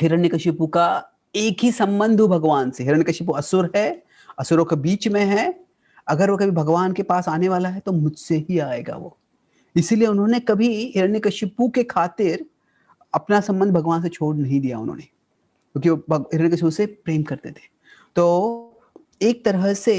Speaker 1: हिरण्यकशिपु का एक ही संबंध हूँ भगवान से हिरण्यकशिपु असुर है असुरों के बीच में है अगर वो कभी भगवान के पास आने वाला है तो मुझसे ही आएगा वो इसीलिए उन्होंने कभी हिरण्यकशिपु के खातिर अपना संबंध भगवान से छोड़ नहीं दिया उन्होंने क्योंकि कश्यप से प्रेम करते थे तो एक तरह से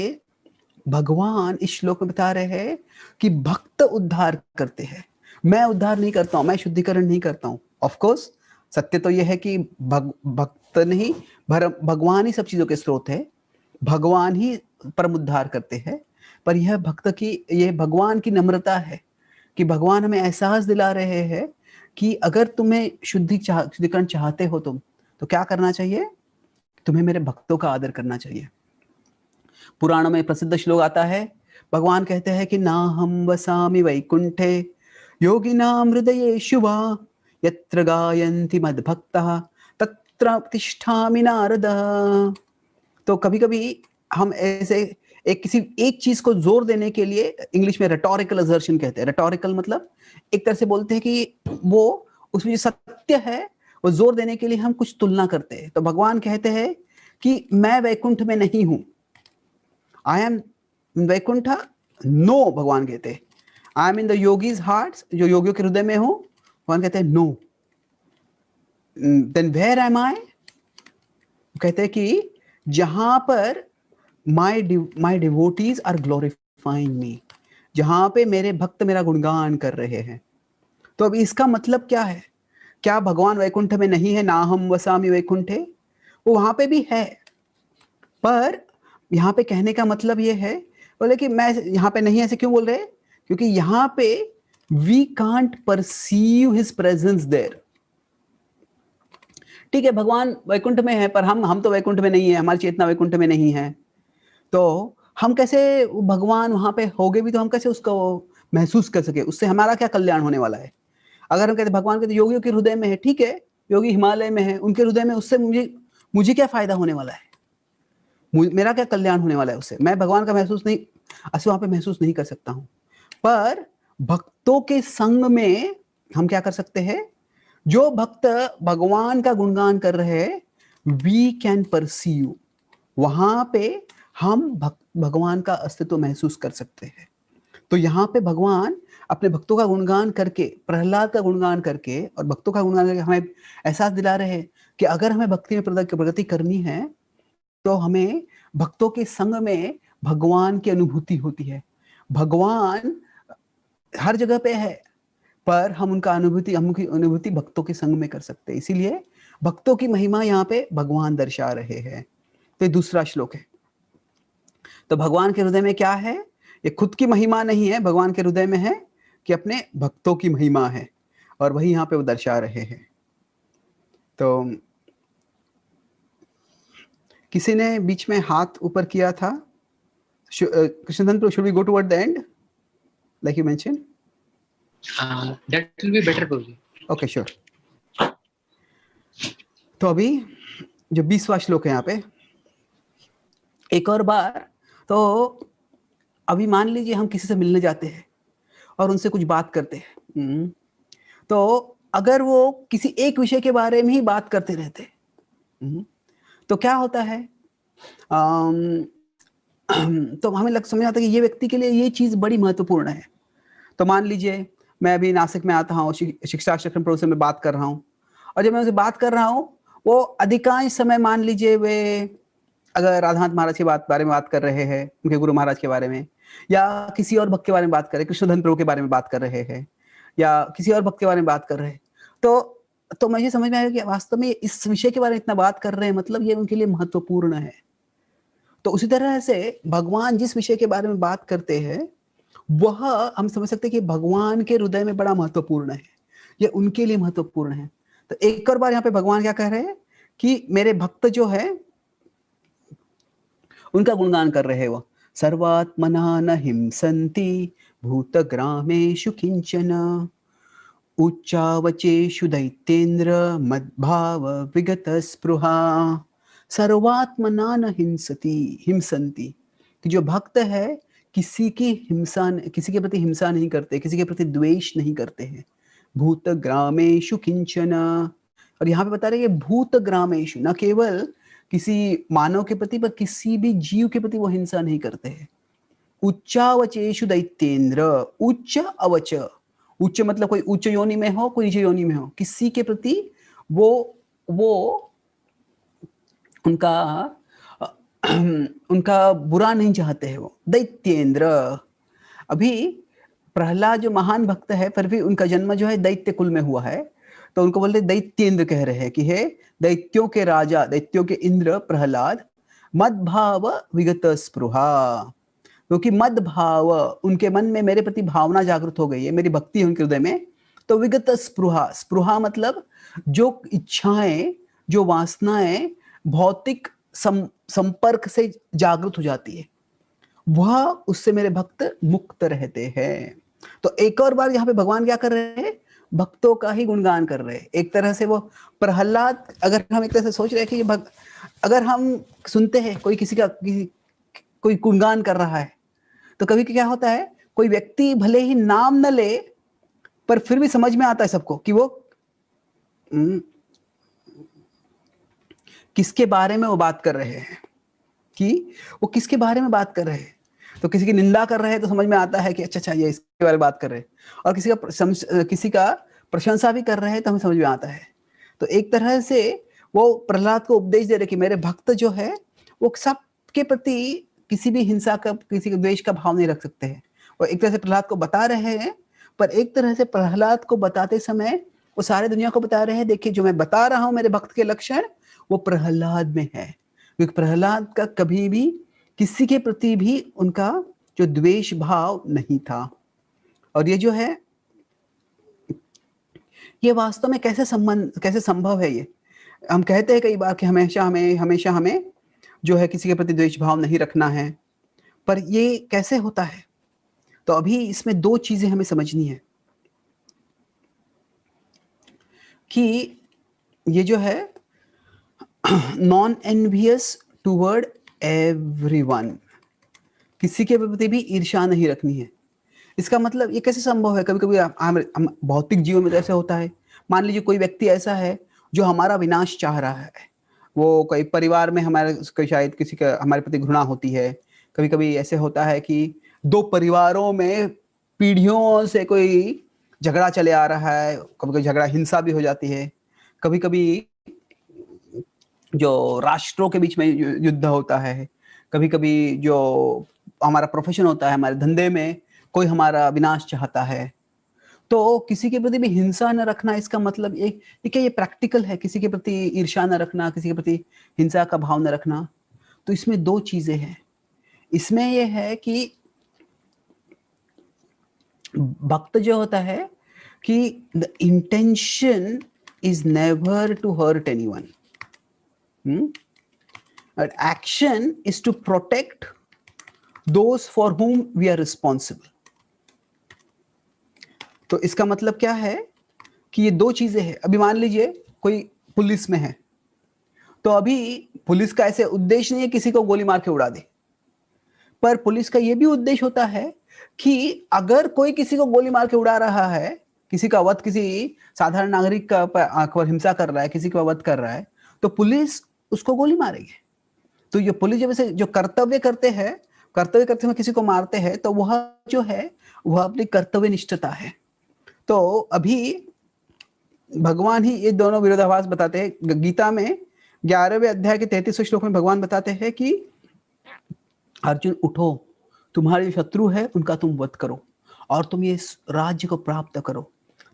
Speaker 1: भगवान इस श्लोक में बता रहे हैं कि भक्त उद्धार करते हैं मैं उद्धार नहीं करता हूँ मैं शुद्धिकरण नहीं करता हूँ ऑफकोर्स सत्य तो यह है कि भग, भक्त नहीं भर, भगवान ही सब चीजों के स्रोत है भगवान ही परम उद्धार करते हैं पर यह भक्त की यह भगवान की नम्रता है कि भगवान हमें एहसास दिला रहे हैं कि अगर तुम्हें शुद्धि चाह शुद्धिकरण चाहते हो तुम तो क्या करना चाहिए तुम्हें मेरे भक्तों का आदर करना चाहिए पुराणों में प्रसिद्ध श्लोक आता है भगवान कहते हैं कि ना हम वसा वैकुंठे योगी नाम हृदय शुभा यत्र गायंती मद भक्त तत्र तिष्ठा नारद तो कभी कभी हम ऐसे एक किसी एक चीज को जोर देने के लिए इंग्लिश में रेटोरिकल असर्शन कहते हैं रेटोरिकल मतलब एक तरह से बोलते हैं कि वो उसमें जो सत्य है वो जोर देने के लिए हम कुछ तुलना करते हैं तो भगवान कहते हैं कि मैं वैकुंठ में नहीं हूं आई एम वैकुंठ नो भगवान कहते हैं I am in the yogis heart जो योगियों के हृदय में हूं भगवान कहते हैं no then where am I कहते हैं कि जहां पर my my devotees are glorifying me जहां पे मेरे भक्त मेरा गुणगान कर रहे हैं तो अब इसका मतलब क्या है क्या भगवान वैकुंठ में नहीं है ना हम वसामी वैकुंठे वो वहां पे भी है पर यहाँ पे कहने का मतलब ये है बोले कि मैं यहाँ पे नहीं ऐसे क्यों बोल रहे क्योंकि यहाँ पे we can't perceive his presence there ठीक है भगवान वैकुंठ में है पर हम हम तो वैकुंठ में नहीं है हमारी चेतना वैकुंठ में नहीं है तो हम कैसे भगवान वहां पे हो गए भी तो हम कैसे उसको महसूस कर सके उससे हमारा क्या कल्याण होने वाला है अगर हम कहते भगवान कहते योगियों के हृदय में है ठीक है योगी हिमालय में है उनके हृदय में उससे मुझे मुझे क्या फायदा होने वाला है मेरा क्या कल्याण होने वाला है उससे मैं भगवान का महसूस नहीं असली वहां पे महसूस नहीं कर सकता हूं पर भक्तों के संग में हम क्या कर सकते हैं जो भक्त भगवान का गुणगान कर रहे वी कैन परसीव वहां पे हम भग, भगवान का अस्तित्व महसूस कर सकते हैं तो यहाँ पे भगवान अपने भक्तों का गुणगान करके प्रहलाद का गुणगान करके और भक्तों का गुणगान करके हमें एहसास दिला रहे हैं कि अगर हमें भक्ति में प्रगति करनी है तो हमें भक्तों के संग में भगवान की अनुभूति होती है भगवान हर जगह पे है पर हम उनका अनुभूति हम उनकी अनुभूति भक्तों के संग में कर सकते हैं इसीलिए भक्तों की महिमा यहाँ पे भगवान दर्शा रहे हैं तो दूसरा श्लोक है तो भगवान के हृदय में क्या है ये खुद की महिमा नहीं है भगवान के हृदय में है कि अपने भक्तों की महिमा है और वही यहाँ पे वो दर्शा रहे हैं तो किसी ने बीच में हाथ ऊपर किया था Krishnadhan should we go toward the end like you mention that will be better okay sure तो अभी जो बीसवा श्लोक है यहाँ पे एक और बार तो अभी मान लीजिए हम किसी से मिलने जाते हैं और उनसे कुछ बात करते हैं हम्म, तो अगर वो किसी एक विषय के बारे में ही बात करते रहते हम्म, तो क्या होता है तो हमें लग समझ आता है कि ये व्यक्ति के लिए ये चीज़ बड़ी महत्वपूर्ण है तो मान लीजिए मैं अभी नासिक में आता हूँ शिक्षा शिक्षण प्रोसेस में बात कर रहा हूँ और जब मैं उनसे बात कर रहा हूँ वो अधिकांश समय मान लीजिए वे अगर राधानाथ महाराज के बात बारे में बात कर रहे हैं उनके गुरु महाराज के बारे में या किसी और भक्त के बारे में बात कर रहे हैं कृष्णधन प्रभु के बारे में बात कर रहे हैं या किसी और भक्त के बारे में बात कर रहे हैं तो तो मुझे समझ में आया कि वास्तव में इस विषय के बारे में इतना बात कर रहे हैं मतलब ये उनके लिए महत्वपूर्ण है तो उसी तरह से भगवान जिस विषय के बारे में बात करते हैं वह हम समझ सकते हैं कि भगवान के हृदय में बड़ा महत्वपूर्ण है ये उनके लिए महत्वपूर्ण है तो एक और बार यहाँ पे भगवान क्या कह रहे हैं कि मेरे भक्त जो है उनका गुणगान कर रहे वो सर्वात्मना न हिंसन्ति भूतग्रामेषु किञ्चन उच्चावचेषु दैत्येन्द्र मद्भाव विगत स्पृहा सर्वात्मना न हिंसती हिंसंती कि जो भक्त है किसी की हिंसा किसी के प्रति हिंसा नहीं करते किसी के प्रति द्वेष नहीं करते हैं भूत ग्रामेशु किंचन और यहाँ पे बता रहे हैं भूत ग्रामेशु न केवल किसी मानव के प्रति पर किसी भी जीव के प्रति वो हिंसा नहीं करते हैं उच्चावचेशु दैत्येंद्र उच्च अवच उच्च मतलब कोई उच्च योनि में हो कोई नीचे योनि में हो किसी के प्रति वो वो उनका उनका बुरा नहीं चाहते हैं वो दैत्येंद्र अभी प्रहलाद जो महान भक्त है फिर भी उनका जन्म जो है दैत्य कुल में हुआ है तो उनको बोलते दैत्येंद्र कह रहे हैं कि हे दैत्यों के राजा दैत्यों के इंद्र प्रहलाद मदभाव विगत स्पृहा क्योंकि तो मदभाव उनके मन में मेरे प्रति भावना जागृत हो गई है मेरी भक्ति उनके हृदय में तो विगत स्पृहा स्पृहा मतलब जो इच्छाएं जो वासनाएं भौतिक सं, संपर्क से जागृत हो जाती है वह उससे मेरे भक्त मुक्त रहते हैं तो एक और बार यहाँ पे भगवान क्या कर रहे हैं भक्तों का ही गुणगान कर रहे हैं एक तरह से वो प्रहलाद अगर हम एक तरह से सोच रहे हैं कि ये भक्त अगर हम सुनते हैं कोई किसी का कि, कोई गुणगान कर रहा है तो कभी क्या होता है कोई व्यक्ति भले ही नाम न ले पर फिर भी समझ में आता है सबको कि वो किसके बारे में वो बात कर रहे हैं कि वो किसके बारे में बात कर रहे हैं तो किसी की निंदा कर रहे हैं तो समझ में आता है कि अच्छा अच्छा ये इसके बारे में बात कर रहे हैं और किसी का किसी का प्रशंसा भी कर रहे हैं तो हमें समझ में आता है तो एक तरह से वो प्रहलाद को उपदेश दे रहे कि मेरे भक्त जो है वो सबके प्रति किसी भी हिंसा का किसी के द्वेश का भाव नहीं रख सकते हैं और एक तरह से प्रहलाद को बता रहे हैं पर एक तरह से प्रहलाद को बताते समय वो सारे दुनिया को बता रहे हैं देखिए जो मैं बता रहा हूँ मेरे भक्त के लक्षण वो प्रहलाद में है क्योंकि प्रहलाद का कभी भी किसी के प्रति भी उनका जो द्वेष भाव नहीं था और ये जो है ये वास्तव में कैसे संबंध कैसे संभव है ये हम कहते हैं कई बार कि हमेशा हमें हमेशा हमें जो है किसी के प्रति द्वेष भाव नहीं रखना है पर ये कैसे होता है तो अभी इसमें दो चीजें हमें समझनी है कि ये जो है नॉन एनवियस टूवर्ड एवरीवन किसी के प्रति भी ईर्षा नहीं रखनी है इसका मतलब ये कैसे संभव है कभी कभी हम भौतिक जीवन में जैसे तो होता है मान लीजिए कोई व्यक्ति ऐसा है जो हमारा विनाश चाह रहा है वो कई परिवार में हमारे कोई शायद किसी का हमारे प्रति घृणा होती है कभी कभी ऐसे होता है कि दो परिवारों में पीढ़ियों से कोई झगड़ा चले आ रहा है कभी कभी झगड़ा हिंसा भी हो जाती है कभी कभी जो राष्ट्रों के बीच में युद्ध होता है कभी कभी जो हमारा प्रोफेशन होता है हमारे धंधे में कोई हमारा विनाश चाहता है तो किसी के प्रति भी हिंसा न रखना इसका मतलब ये देखिए ये प्रैक्टिकल है किसी के प्रति ईर्षा न रखना किसी के प्रति हिंसा का भाव न रखना तो इसमें दो चीजें हैं इसमें यह है कि भक्त जो होता है कि the intention is never to hurt anyone Hmm? But action is to protect those for whom we are responsible. तो इसका मतलब क्या है कि ये दो चीजें हैं अभी मान लीजिए कोई पुलिस में है तो अभी पुलिस का ऐसे उद्देश्य नहीं है किसी को गोली मार के उड़ा दे पर पुलिस का यह भी उद्देश्य होता है कि अगर कोई किसी को गोली मार के उड़ा रहा है किसी का वध किसी साधारण नागरिक का पर हिंसा कर रहा है किसी का वध कर रहा है तो पुलिस उसको गोली मारेगी तो ये पुलिस जब जो कर्तव्य करते हैं कर्तव्य करते हुए किसी को मारते हैं तो वह जो है वह अपनी कर्तव्य निष्ठता है तो अभी भगवान ही ये दोनों विरोधाभास बताते हैं गीता में ग्यारहवें अध्याय के तैतीसवें श्लोक में भगवान बताते हैं कि अर्जुन उठो तुम्हारे शत्रु है उनका तुम वध करो और तुम ये राज्य को प्राप्त करो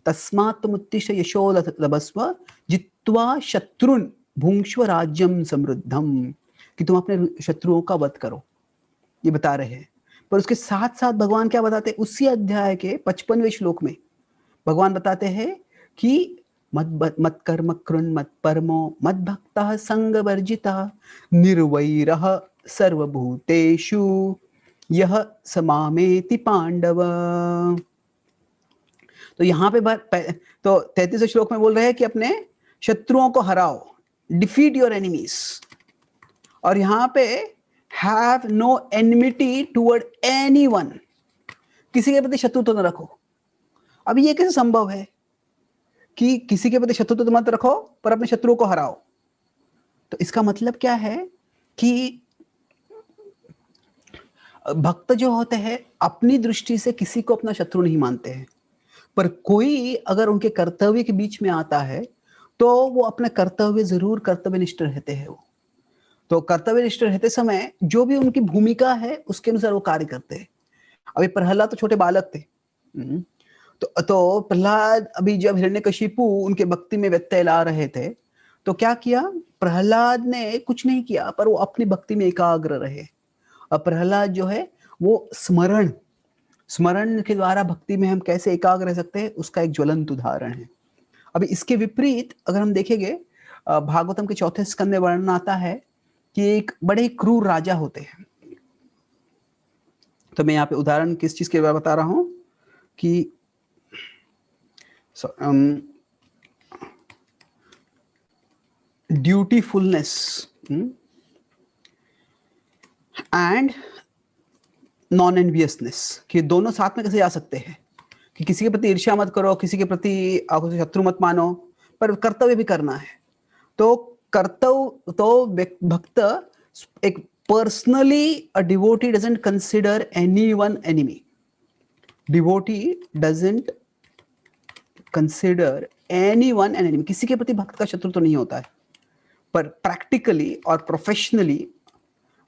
Speaker 1: तस्मात्म यशो लभस्व जित्वा शत्रुन भूंश्व राज्यम समृद्धम कि तुम अपने शत्रुओं का वध करो ये बता रहे हैं पर उसके साथ साथ भगवान क्या बताते हैं उसी अध्याय के पचपनवे श्लोक में भगवान बताते हैं कि मत मत कर्म कृण मत परमो मत भक्त संग वर्जिता निर्वैर सर्वभूतेशु यह समामेति पांडव तो यहाँ पे तो तैतीस श्लोक में बोल रहे हैं कि अपने शत्रुओं को हराओ डिफीट योर एनिमीज और यहां पे have no enmity toward any किसी के प्रति शत्रुता तो न रखो अब ये कैसे संभव है कि किसी के प्रति शत्रु तो मत रखो पर अपने शत्रुओं को हराओ तो इसका मतलब क्या है कि भक्त जो होते हैं अपनी दृष्टि से किसी को अपना शत्रु नहीं मानते हैं पर कोई अगर उनके कर्तव्य के बीच में आता है तो वो अपने कर्तव्य जरूर कर्तव्य निष्ठ रहते हैं वो तो कर्तव्य निष्ठ रहते समय जो भी उनकी भूमिका है उसके अनुसार वो कार्य करते हैं अभी प्रहलाद तो छोटे बालक थे हम्म। तो तो प्रहलाद अभी जब हिरण्यकशिपु उनके भक्ति में व्यत्यय ला रहे थे तो क्या किया प्रहलाद ने कुछ नहीं किया पर वो अपनी भक्ति में एकाग्र रहे और प्रहलाद जो है वो स्मरण स्मरण के द्वारा भक्ति में हम कैसे एकाग्र रह सकते हैं उसका एक ज्वलंत उदाहरण है अब इसके विपरीत अगर हम देखेंगे भागवतम के चौथे स्कंद में वर्णन आता है कि एक बड़े क्रूर राजा होते हैं तो मैं यहाँ पे उदाहरण किस चीज के बारे बता रहा हूं कि ड्यूटीफुलनेस एंड नॉन एनवियसनेस कि दोनों साथ में कैसे जा सकते हैं कि किसी के प्रति ईर्ष्या मत करो किसी के प्रति शत्रु मत मानो पर कर्तव्य भी करना है तो कर्तव्य तो भक्त एक personally a devotee doesn't consider anyone enemy devotee doesn't consider anyone an enemy किसी के प्रति भक्त का शत्रु तो नहीं होता है पर प्रैक्टिकली और प्रोफेशनली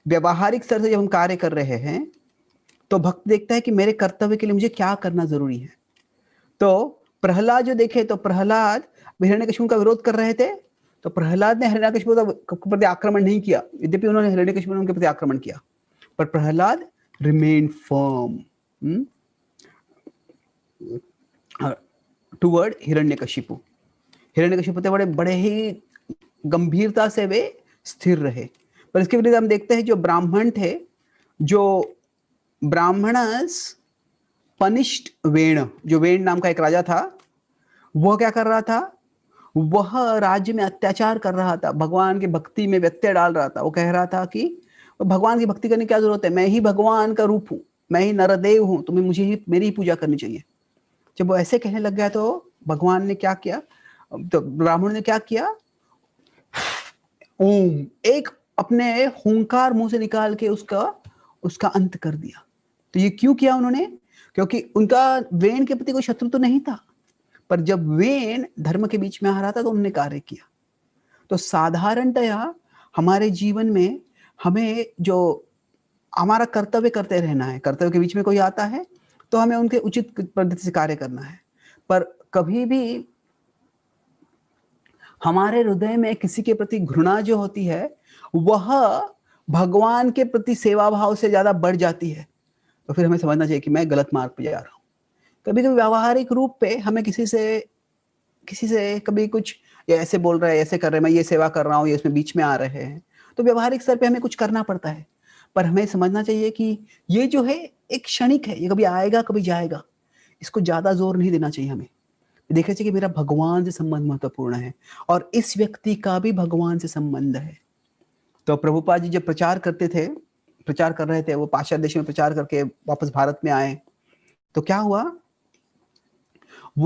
Speaker 1: व्यवहारिक स्तर से जब हम कार्य कर रहे हैं तो भक्त देखता है कि मेरे कर्तव्य के लिए मुझे क्या करना जरूरी है तो प्रहलाद जो देखे तो प्रहलाद हिरण्यकश्यप का विरोध कर रहे थे तो प्रहलाद ने हिरण्यकश्यप के प्रति आक्रमण नहीं किया यद्यपि उन्होंने हिरण्यकश्यप ने उनके प्रति आक्रमण किया पर प्रहलाद रिमेन फर्म टूवर्ड हिरण्य कशिपु थे बड़े बड़े ही गंभीरता से वे स्थिर रहे पर इसके विरुद्ध हम देखते हैं जो ब्राह्मण थे जो ब्राह्मणस पनिष्ट वेण जो वेण नाम का एक राजा था वह क्या कर रहा था वह राज्य में अत्याचार कर रहा था भगवान की भक्ति में व्यत्यय डाल रहा था वो कह रहा था कि भगवान की भक्ति करने की क्या जरूरत है मैं ही भगवान का रूप हूं मैं ही नरदेव हूं तुम्हें मुझे ही मेरी ही पूजा करनी चाहिए जब वो ऐसे कहने लग गया तो भगवान ने क्या किया तो ब्राह्मण ने क्या किया ओम एक अपने हूंकार मुंह से निकाल के उसका उसका अंत कर दिया तो ये क्यों किया उन्होंने क्योंकि उनका वेन के प्रति कोई शत्रु तो नहीं था पर जब वेन धर्म के बीच में आ रहा था तो उन्होंने कार्य किया तो साधारणतया हमारे जीवन में हमें जो हमारा कर्तव्य करते रहना है कर्तव्य के बीच में कोई आता है तो हमें उनके उचित पद्धति से कार्य करना है पर कभी भी हमारे हृदय में किसी के प्रति घृणा जो होती है वह भगवान के प्रति सेवा भाव से ज्यादा बढ़ जाती है तो फिर हमें समझना चाहिए कि मैं गलत मार्ग पर जा रहा हूँ कभी कभी व्यावहारिक रूप पे हमें किसी से किसी से कभी कुछ या ऐसे बोल रहा है ऐसे कर रहे हैं मैं ये सेवा कर रहा हूँ ये उसमें बीच में आ रहे हैं तो व्यवहारिक स्तर पे हमें कुछ करना पड़ता है पर हमें समझना चाहिए कि ये जो है एक क्षणिक है ये कभी आएगा कभी जाएगा इसको ज़्यादा जोर नहीं देना चाहिए हमें देखना चाहिए कि मेरा भगवान से संबंध महत्वपूर्ण है और इस व्यक्ति का भी भगवान से संबंध है तो प्रभुपा जी जब प्रचार करते थे प्रचार कर रहे थे वो पाश्चात्य देशों में प्रचार करके वापस भारत में आए तो क्या हुआ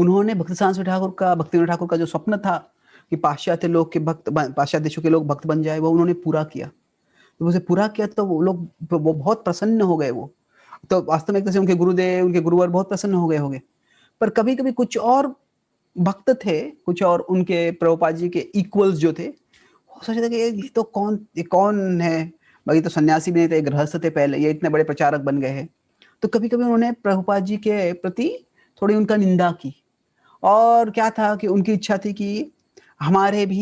Speaker 1: उन्होंने भक्त सांस ठाकुर का भक्ति ठाकुर का जो स्वप्न था कि पाश्चात्य लोग के भक्त पाश्चात्य देशों के लोग भक्त बन जाए वो उन्होंने पूरा किया तो उसे पूरा किया तो वो लोग वो बहुत प्रसन्न हो गए वो तो वास्तव में एक तरह से उनके गुरुदेव उनके गुरुवर बहुत प्रसन्न हो गए होंगे पर कभी कभी कुछ और भक्त थे कुछ और उनके प्रभुपा जी के इक्वल्स जो थे वो सोचते थे कि ये तो कौन ये कौन है बाकी तो सन्यासी भी नहीं थे गृहस्थ थे पहले ये इतने बड़े प्रचारक बन गए हैं तो कभी कभी उन्होंने प्रभुपाद जी के प्रति थोड़ी उनका निंदा की और क्या था कि उनकी इच्छा थी कि हमारे भी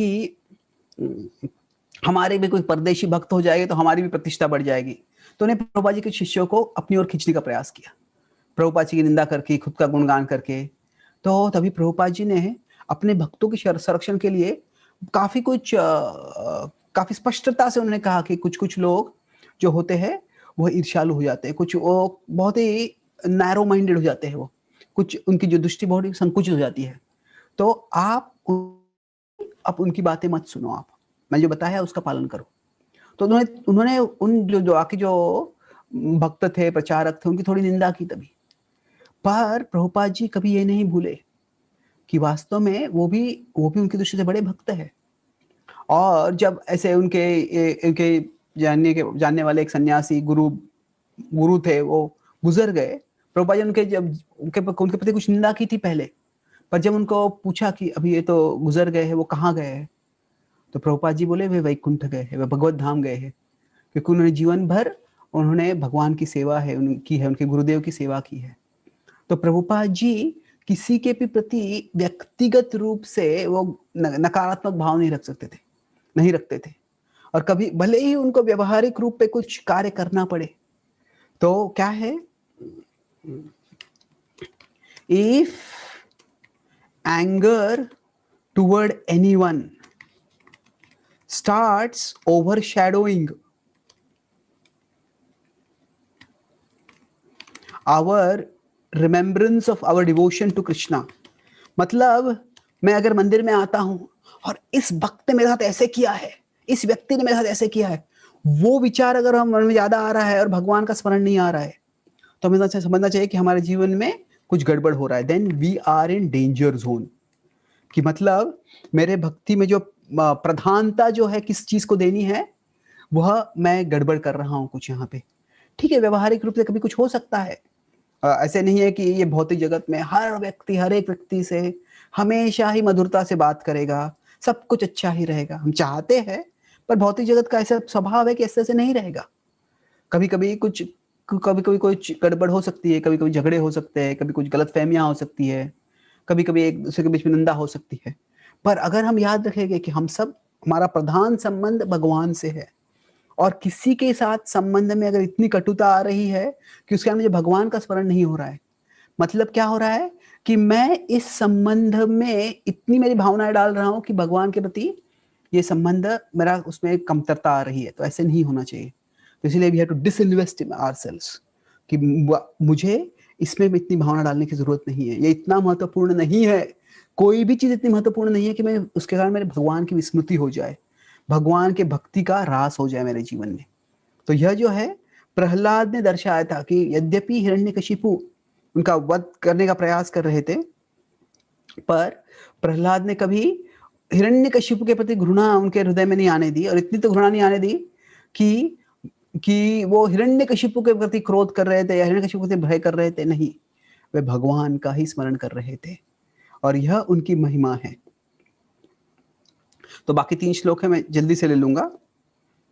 Speaker 1: हमारे भी कोई परदेशी भक्त हो जाएगा तो हमारी भी प्रतिष्ठा बढ़ जाएगी तो उन्हें प्रभुपा जी के शिष्यों को अपनी ओर खींचने का प्रयास किया प्रभुपा जी की निंदा करके खुद का गुणगान करके तो तभी प्रभुपा जी ने अपने भक्तों के संरक्षण के लिए काफी कुछ काफी स्पष्टता से उन्होंने कहा कि कुछ कुछ लोग जो होते हैं वो ईर्ष्यालु हो जाते हैं कुछ वो बहुत ही नैरो माइंडेड हो जाते हैं वो कुछ उनकी जो दृष्टि बहुत संकुचित हो जाती है तो आप अब उनकी बातें मत सुनो आप मैंने जो बताया उसका पालन करो तो उन्होंने उन्होंने उन जो जो आके जो भक्त थे प्रचारक थे उनकी थोड़ी निंदा की तभी पर प्रभुपाद जी कभी ये नहीं भूले कि वास्तव में वो भी वो भी उनकी दृष्टि से बड़े भक्त है और जब ऐसे उनके उनके जानने के जानने वाले एक सन्यासी गुरु गुरु थे वो गुजर गए प्रभुपा जी उनके जब उनके उनके प्रति कुछ निंदा की थी पहले पर जब उनको पूछा कि अभी ये तो गुजर गए हैं वो कहाँ गए हैं तो प्रभुपा जी बोले वे वैकुंठ गए हैं वे भगवत धाम गए हैं क्योंकि उन्होंने जीवन भर उन्होंने भगवान की सेवा है उनकी है उनके गुरुदेव की सेवा की है तो प्रभुपा जी किसी के भी प्रति व्यक्तिगत रूप से वो नकारात्मक भाव नहीं रख सकते थे नहीं रखते थे और कभी भले ही उनको व्यवहारिक रूप पे कुछ कार्य करना पड़े तो क्या है if anger toward anyone start overshadowing our remembrance of our devotion to Krishna मतलब मैं अगर मंदिर में आता हूं और इस वक्त ने मेरे साथ ऐसे किया है इस व्यक्ति ने मेरे साथ ऐसे किया है वो विचार अगर हम मन में ज्यादा आ रहा है और भगवान का स्मरण नहीं आ रहा है तो हमें समझना चाहिए कि हमारे जीवन में कुछ गड़बड़ हो रहा है then we are in danger zone कि मतलब मेरे भक्ति में जो प्रधानता जो है किस चीज को देनी है वह मैं गड़बड़ कर रहा हूँ कुछ यहाँ पे ठीक है व्यवहारिक रूप से कभी कुछ हो सकता है ऐसे नहीं है कि ये भौतिक जगत में हर व्यक्ति हर एक व्यक्ति से हमेशा ही मधुरता से बात करेगा सब कुछ अच्छा ही रहेगा हम चाहते हैं पर भौतिक जगत का ऐसा स्वभाव है कि ऐसे ऐसे नहीं रहेगा कभी कभी कुछ कभी कभी कोई गड़बड़ हो सकती है कभी कभी झगड़े हो सकते हैं कभी कुछ गलत फहमियाँ हो सकती है कभी कभी एक दूसरे के बीच में निंदा हो सकती है पर अगर हम याद रखेंगे कि हम सब हमारा प्रधान संबंध भगवान से है और किसी के साथ संबंध में अगर इतनी कटुता आ रही है कि उसके मुझे भगवान का स्मरण नहीं हो रहा है मतलब क्या हो रहा है कि मैं इस संबंध में इतनी मेरी भावनाएं डाल रहा हूं कि भगवान के प्रति ये संबंध मेरा उसमें कमतरता आ रही है तो ऐसे नहीं होना चाहिए तो इसलिए we have to disinvest in ourselves कि मुझे इसमें इतनी भावना डालने की जरूरत नहीं है ये इतना महत्वपूर्ण नहीं है कोई भी चीज इतनी महत्वपूर्ण नहीं है कि मैं उसके कारण मेरे भगवान की विस्मृति हो जाए भगवान के भक्ति का रास हो जाए मेरे जीवन में तो यह जो है प्रहलाद ने दर्शाया था कि यद्यपि हिरण्यकशिपु उनका वध करने का प्रयास कर रहे थे पर प्रहलाद ने कभी हिरण्य कश्यप के प्रति घृणा उनके हृदय में नहीं आने दी और इतनी तो घृणा नहीं आने दी कि कि वो कश्यप के प्रति क्रोध कर रहे थे या कश्यप के प्रति भय कर रहे थे नहीं वे भगवान का ही स्मरण कर रहे थे और यह उनकी महिमा है तो बाकी तीन श्लोक है मैं जल्दी से ले लूंगा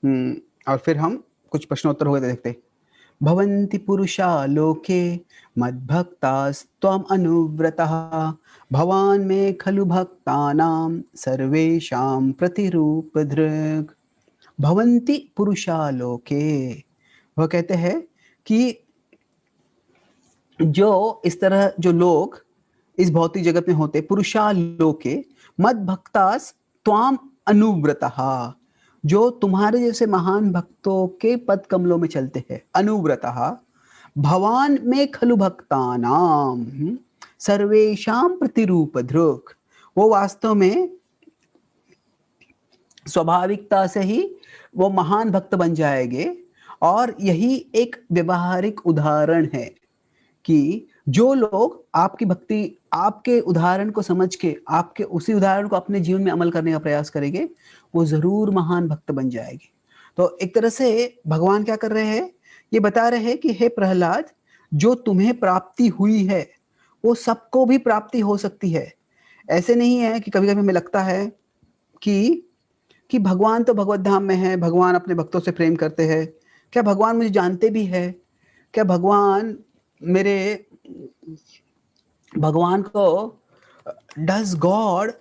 Speaker 1: हम्म, और फिर हम कुछ प्रश्नोत्तर हो गए तो देखते हैं भवन्ति पुरुषा लोके मद्भक्तास्त्वम् अनुव्रतः भवान् मे खलु भक्तानां सर्वेषां प्रतिरूपधृक् भवन्ति पुरुषा लोके वह कहते हैं कि जो इस तरह जो लोग इस भौतिक जगत में होते पुरुषा लोके मद भक्तास त्वाम अनुव्रता जो तुम्हारे जैसे महान भक्तों के पद कमलों में चलते हैं अनुव्रत भवान में खलु नाम सर्वेशम प्रतिरूप ध्रुक वो वास्तव में स्वाभाविकता से ही वो महान भक्त बन जाएंगे और यही एक व्यवहारिक उदाहरण है कि जो लोग आपकी भक्ति आपके उदाहरण को समझ के आपके उसी उदाहरण को अपने जीवन में अमल करने का प्रयास करेंगे वो जरूर महान भक्त बन जाएगी तो एक तरह से भगवान क्या कर रहे हैं ये बता रहे हैं कि हे प्रहलाद जो तुम्हें प्राप्ति हुई है वो सबको भी प्राप्ति हो सकती है ऐसे नहीं है कि कभी कभी हमें लगता है कि कि भगवान तो भगवत धाम में है भगवान अपने भक्तों से प्रेम करते हैं क्या भगवान मुझे जानते भी है क्या भगवान मेरे भगवान को does God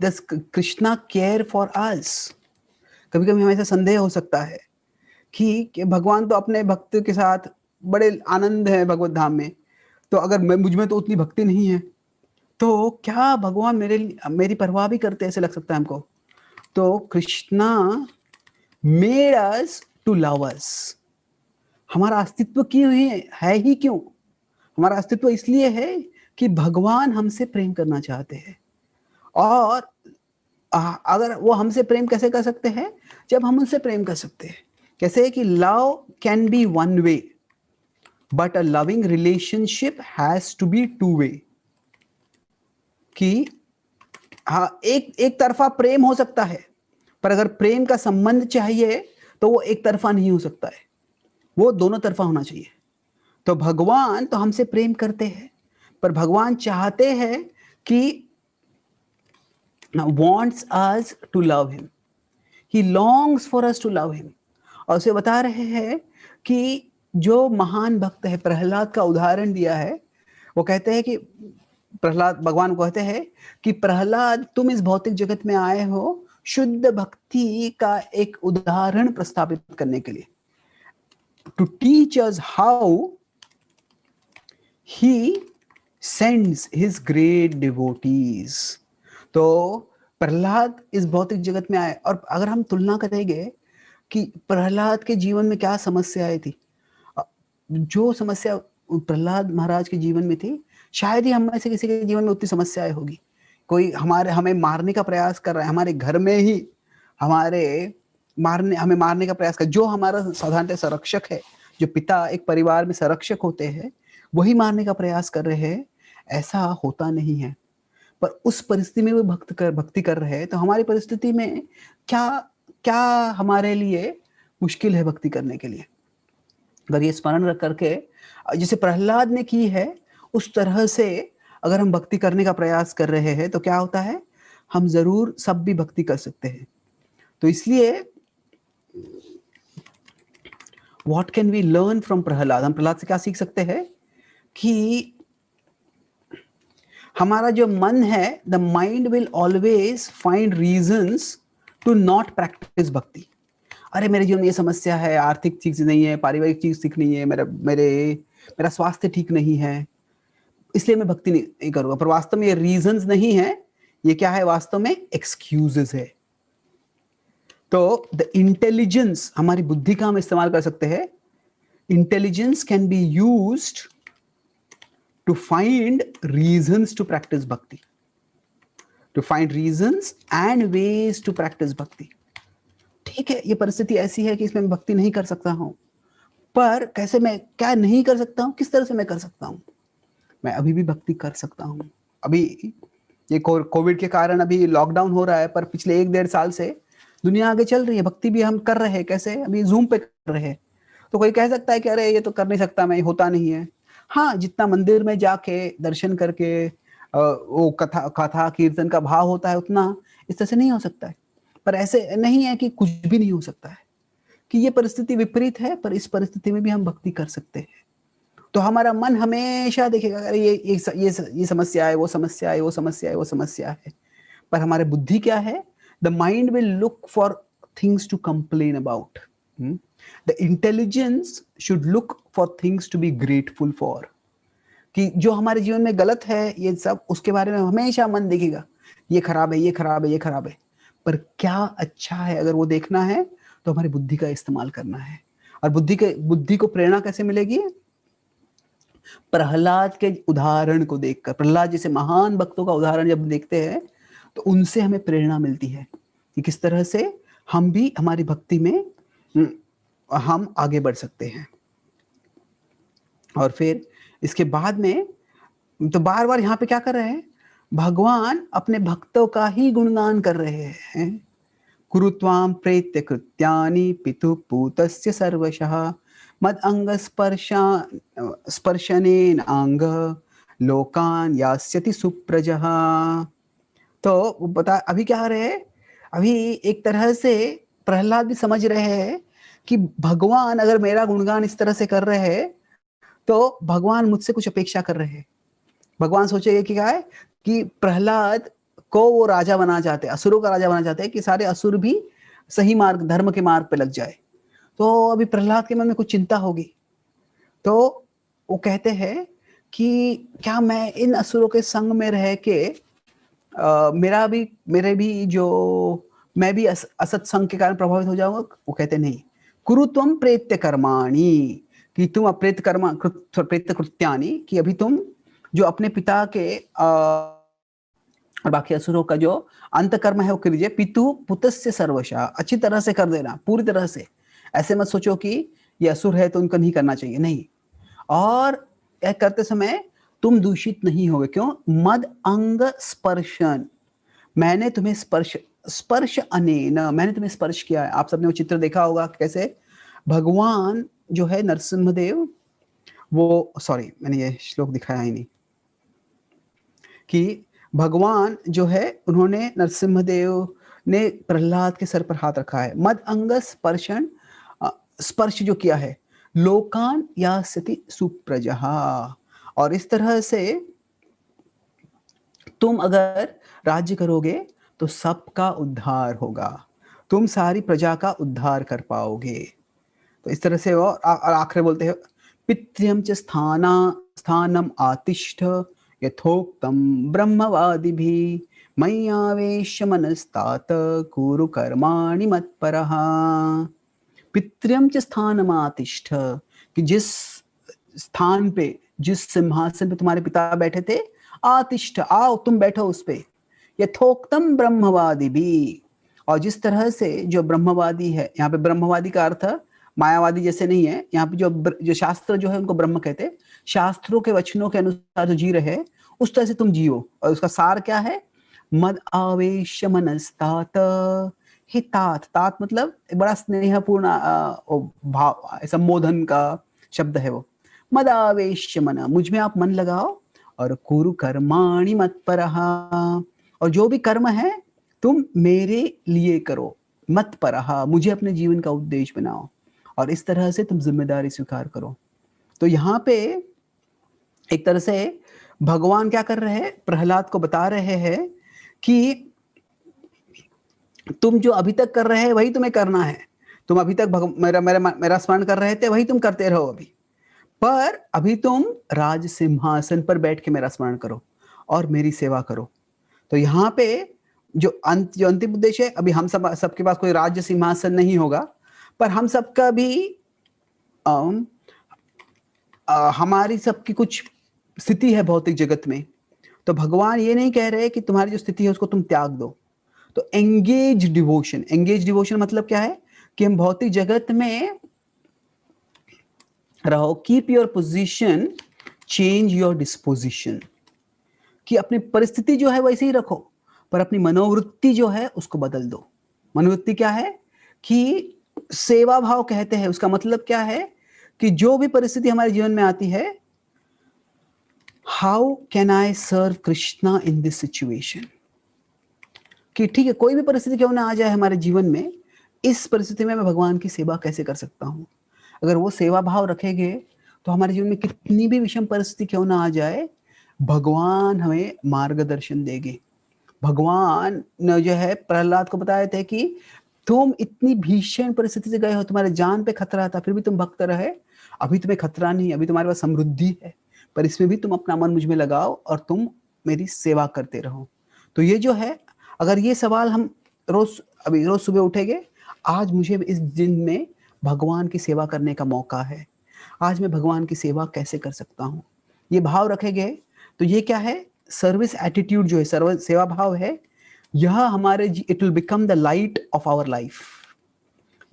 Speaker 1: does Krishna care for us कभी कभी हमें ऐसा संदेह हो सकता है कि, भगवान तो अपने भक्त के साथ बड़े आनंद है भगवत धाम में तो अगर मुझ में तो उतनी भक्ति नहीं है तो क्या भगवान मेरे मेरी परवाह भी करते ऐसे लग सकता है हमको तो Krishna made us to love us हमारा अस्तित्व क्यों है है ही क्यों हमारा अस्तित्व इसलिए है कि भगवान हमसे प्रेम करना चाहते हैं और अगर वो हमसे प्रेम कैसे कर सकते हैं जब हम उनसे प्रेम कर सकते हैं कैसे है कि love can be one way but a loving relationship has to be two way कि हाँ एक एक तरफा प्रेम हो सकता है पर अगर प्रेम का संबंध चाहिए तो वो एक तरफा नहीं हो सकता है वो दोनों तरफा होना चाहिए तो भगवान तो हमसे प्रेम करते हैं पर भगवान चाहते हैं कि wants wants to love him he he for for to love him और उसे बता रहे हैं कि जो महान भक्त है प्रहलाद का उदाहरण दिया है वो कहते हैं कि प्रहलाद भगवान कहते हैं कि प्रहलाद तुम इस भौतिक जगत में आए हो शुद्ध भक्ति का एक उदाहरण प्रस्तावित करने के लिए to teach us how he sends his great devotees तो प्रहलाद इस भौतिक जगत में आए और अगर हम तुलना करेंगे कि प्रहलाद के जीवन में क्या समस्या आई थी जो समस्या प्रहलाद महाराज के जीवन में थी शायद ही हमें से किसी के जीवन में उतनी समस्याएं होगी कोई हमारे हमें मारने का प्रयास कर रहा है हमारे घर में ही हमारे मारने हमें मारने का प्रयास कर जो हमारा साधारणतः संरक्षक है जो पिता एक परिवार में संरक्षक होते हैं वही मारने का प्रयास कर रहे हैं ऐसा होता नहीं है पर उस परिस्थिति में वो भक्त कर भक्ति कर रहे हैं तो हमारी परिस्थिति में क्या क्या हमारे लिए मुश्किल है भक्ति करने के लिए अगर ये स्मरण रख करके जिसे प्रहलाद ने की है उस तरह से अगर हम भक्ति करने का प्रयास कर रहे हैं तो क्या होता है हम जरूर सब भी भक्ति कर सकते हैं तो इसलिए what can we learn from Prahlad हम प्रहलाद से क्या सीख सकते हैं कि हमारा जो मन है the mind will always find reasons to not practice bhakti अरे मेरे जीवन में ये समस्या है आर्थिक चीज नहीं है पारिवारिक चीज ठीक नहीं है मेरा मेरे मेरा स्वास्थ्य ठीक नहीं है इसलिए मैं भक्ति नहीं, करूंगा पर वास्तव में ये रीजंस नहीं है ये क्या है वास्तव में एक्सक्यूजेस है तो द इंटेलिजेंस हमारी बुद्धि का हम इस्तेमाल कर सकते हैं intelligence can be used to find reasons to practice bhakti to find reasons and ways to practice bhakti ठीक है ये परिस्थिति ऐसी है कि इसमें मैं भक्ति नहीं कर सकता हूं पर कैसे मैं क्या नहीं कर सकता हूँ किस तरह से मैं कर सकता हूँ मैं अभी भी भक्ति कर सकता हूँ अभी ये कोविड के कारण अभी लॉकडाउन हो रहा है पर पिछले एक डेढ़ साल से दुनिया आगे चल रही है भक्ति भी हम कर रहे हैं कैसे अभी जूम पे कर रहे हैं तो कोई कह सकता है कि अरे ये तो कर नहीं सकता मैं होता नहीं है हाँ जितना मंदिर में जाके दर्शन करके वो कथा कथा कीर्तन का भाव होता है उतना इस तरह से नहीं हो सकता है पर ऐसे नहीं है कि कुछ भी नहीं हो सकता है कि ये परिस्थिति विपरीत है पर इस परिस्थिति में भी हम भक्ति कर सकते हैं तो हमारा मन हमेशा देखेगा अरे ये ये ये ये समस्या है वो समस्या है वो समस्या है वो समस्या है पर हमारे बुद्धि क्या है the mind will look for things to complain about the intelligence should look for things to be grateful for कि जो हमारे जीवन में गलत है ये सब उसके बारे में हमेशा मन देखेगा ये खराब है ये खराब है ये खराब है पर क्या अच्छा है अगर वो देखना है तो हमारी बुद्धि का इस्तेमाल करना है और बुद्धि के बुद्धि को प्रेरणा कैसे मिलेगी प्रहलाद के उदाहरण को देखकर प्रहलाद जैसे महान भक्तों का उदाहरण जब देखते हैं तो उनसे हमें प्रेरणा मिलती है कि किस तरह से हम भी हमारी भक्ति में हम आगे बढ़ सकते हैं और फिर इसके बाद में तो बार बार यहाँ पे क्या कर रहे हैं भगवान अपने भक्तों का ही गुणगान कर रहे हैं कुरुत्वाम प्रेत्य कृत्यानि पितु पूत सर्वशः मद अंग स्पर्शा स्पर्शन अंग लोकान यास्यति सुप्रजः तो बता अभी क्या रहे अभी एक तरह से प्रहलाद भी समझ रहे हैं कि भगवान अगर मेरा गुणगान इस तरह से कर रहे हैं तो भगवान मुझसे कुछ अपेक्षा कर रहे हैं भगवान सोचेगा कि क्या है कि प्रहलाद को वो राजा बना जाते असुरों का राजा बना जाते हैं कि सारे असुर भी सही मार्ग धर्म के मार्ग पर लग जाए तो अभी प्रहलाद के मन में कुछ चिंता होगी तो वो कहते हैं कि क्या मैं इन असुरों के संग में रह के आ, मेरा भी मेरे भी जो मैं भी असत संग के कारण प्रभावित हो जाऊंगा वो कहते नहीं कुरुत्व प्रेत्य कर्माणी कि तुम अप्रेत कर्म कृत प्रेत कृत्यानि कि अभी तुम जो अपने पिता के और बाकी असुरों का जो अंत कर्म है वो कर लीजिए पितु पुत्र से सर्वशा अच्छी तरह से कर देना पूरी तरह से ऐसे मत सोचो कि ये असुर है तो उनको नहीं करना चाहिए नहीं और यह करते समय तुम दूषित नहीं होगे क्यों मद अंग स्पर्शन मैंने तुम्हें स्पर्श स्पर्श अनेन मैंने तुम्हें स्पर्श किया है आप सबने वो चित्र देखा होगा कैसे भगवान जो है नरसिम्हदेव वो सॉरी मैंने ये श्लोक दिखाया ही नहीं कि भगवान जो है उन्होंने नरसिम्हदेव ने प्रहलाद के सर पर हाथ रखा है मद अंग स्पर्शन स्पर्श जो किया है लोकान या स्थिति सुप्रजहा और इस तरह से तुम अगर राज्य करोगे तो सबका उद्धार होगा तुम सारी प्रजा का उद्धार कर पाओगे तो इस तरह से और आखिर बोलते हैं पितृम च स्थाना स्थानम आतिष्ठ यथोक्तम ब्रह्मवादि भी मई आवेश मनस्तात कुरु कर्माणि पर पितृम च स्थानम आतिष्ठ कि जिस स्थान पे जिस सिंहासन पे तुम्हारे पिता बैठे थे आतिष्ठ आओ तुम बैठो उस पे यथोक्तम ब्रह्मवादी भी और जिस तरह से जो ब्रह्मवादी है यहाँ पे ब्रह्मवादी का अर्थ मायावादी जैसे नहीं है यहाँ पे जो जो शास्त्र जो है उनको ब्रह्म कहते शास्त्रों के वचनों के अनुसार जो जी रहे उस तरह से तुम जियो और उसका सार क्या है मद आवेश मनस्तात हितात तात मतलब बड़ा स्नेहपूर्ण भाव संबोधन का शब्द है वो मद आवेश मन मुझ में आप मन लगाओ और कुरु कर्माणी मत पर और जो भी कर्म है तुम मेरे लिए करो मत पर मुझे अपने जीवन का उद्देश्य बनाओ और इस तरह से तुम जिम्मेदारी स्वीकार करो तो यहाँ पे एक तरह से भगवान क्या कर रहे हैं प्रहलाद को बता रहे हैं कि तुम जो अभी तक कर रहे हैं वही तुम्हें करना है तुम अभी तक भग, मेरा मेरा मेरा स्मरण कर रहे थे वही तुम करते रहो अभी पर अभी तुम राज सिंहासन पर बैठ के मेरा स्मरण करो और मेरी सेवा करो तो यहाँ पे जो अंत जो अंतिम उद्देश्य है अभी हम सब सबके पास कोई राज्य सिंहासन नहीं होगा पर हम सबका भी आ, आ, हमारी सबकी कुछ स्थिति है भौतिक जगत में तो भगवान ये नहीं कह रहे कि तुम्हारी जो स्थिति है उसको तुम त्याग दो तो एंगेज डिवोशन एंगेज डिवोशन मतलब क्या है कि हम भौतिक जगत में रहो keep your position change your disposition कि अपनी परिस्थिति जो है वैसे ही रखो पर अपनी मनोवृत्ति जो है उसको बदल दो मनोवृत्ति क्या है कि सेवा भाव कहते हैं उसका मतलब क्या है कि जो भी परिस्थिति हमारे जीवन में आती है how can I serve Krishna in this situation कि ठीक है कोई भी परिस्थिति क्यों ना आ जाए हमारे जीवन में इस परिस्थिति में मैं भगवान की सेवा कैसे कर सकता हूं अगर वो सेवा भाव रखेंगे तो हमारे जीवन में कितनी भी विषम परिस्थिति क्यों ना आ जाए भगवान हमें मार्गदर्शन देंगे भगवान ने जो है प्रहलाद को बताए थे कि तुम इतनी भीषण परिस्थिति से गए हो तुम्हारे जान पे खतरा था फिर भी तुम भक्त रहे अभी तुम्हें खतरा नहीं अभी तुम्हारे पास समृद्धि है पर इसमें भी तुम अपना मन मुझ में लगाओ और तुम मेरी सेवा करते रहो तो ये जो है अगर ये सवाल हम रोज अभी रोज सुबह उठेंगे आज मुझे इस दिन में भगवान की सेवा करने का मौका है आज मैं भगवान की सेवा कैसे कर सकता हूँ ये भाव रखे तो ये क्या है सर्विस एटीट्यूड जो है सर्विस सेवा भाव है यह हमारे it will become the light of our life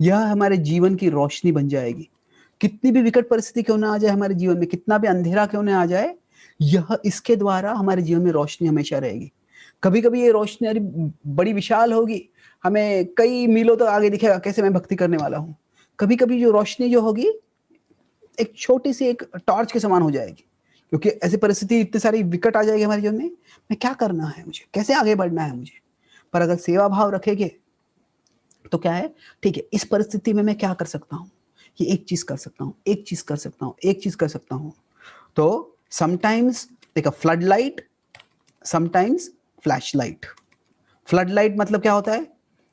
Speaker 1: यह हमारे जीवन की रोशनी बन जाएगी कितनी भी विकट परिस्थिति क्यों ना आ जाए हमारे जीवन में कितना भी अंधेरा क्यों ना आ जाए यह इसके द्वारा हमारे जीवन में रोशनी हमेशा रहेगी कभी कभी ये रोशनी बड़ी विशाल होगी हमें कई मीलों तक तो आगे दिखेगा कैसे मैं भक्ति करने वाला हूँ कभी कभी जो रोशनी जो होगी एक छोटी सी एक टॉर्च के समान हो जाएगी क्योंकि ऐसी परिस्थिति इतनी सारी विकट आ जाएगी हमारे जीवन में मैं क्या करना है मुझे कैसे आगे बढ़ना है मुझे पर अगर सेवा भाव रखेंगे तो क्या है ठीक है इस परिस्थिति में मैं क्या कर सकता हूँ ये एक चीज कर सकता हूँ एक चीज कर सकता हूँ एक चीज कर सकता हूँ तो समटाइम्स देखा floodlight sometimes flashlight floodlight मतलब क्या होता है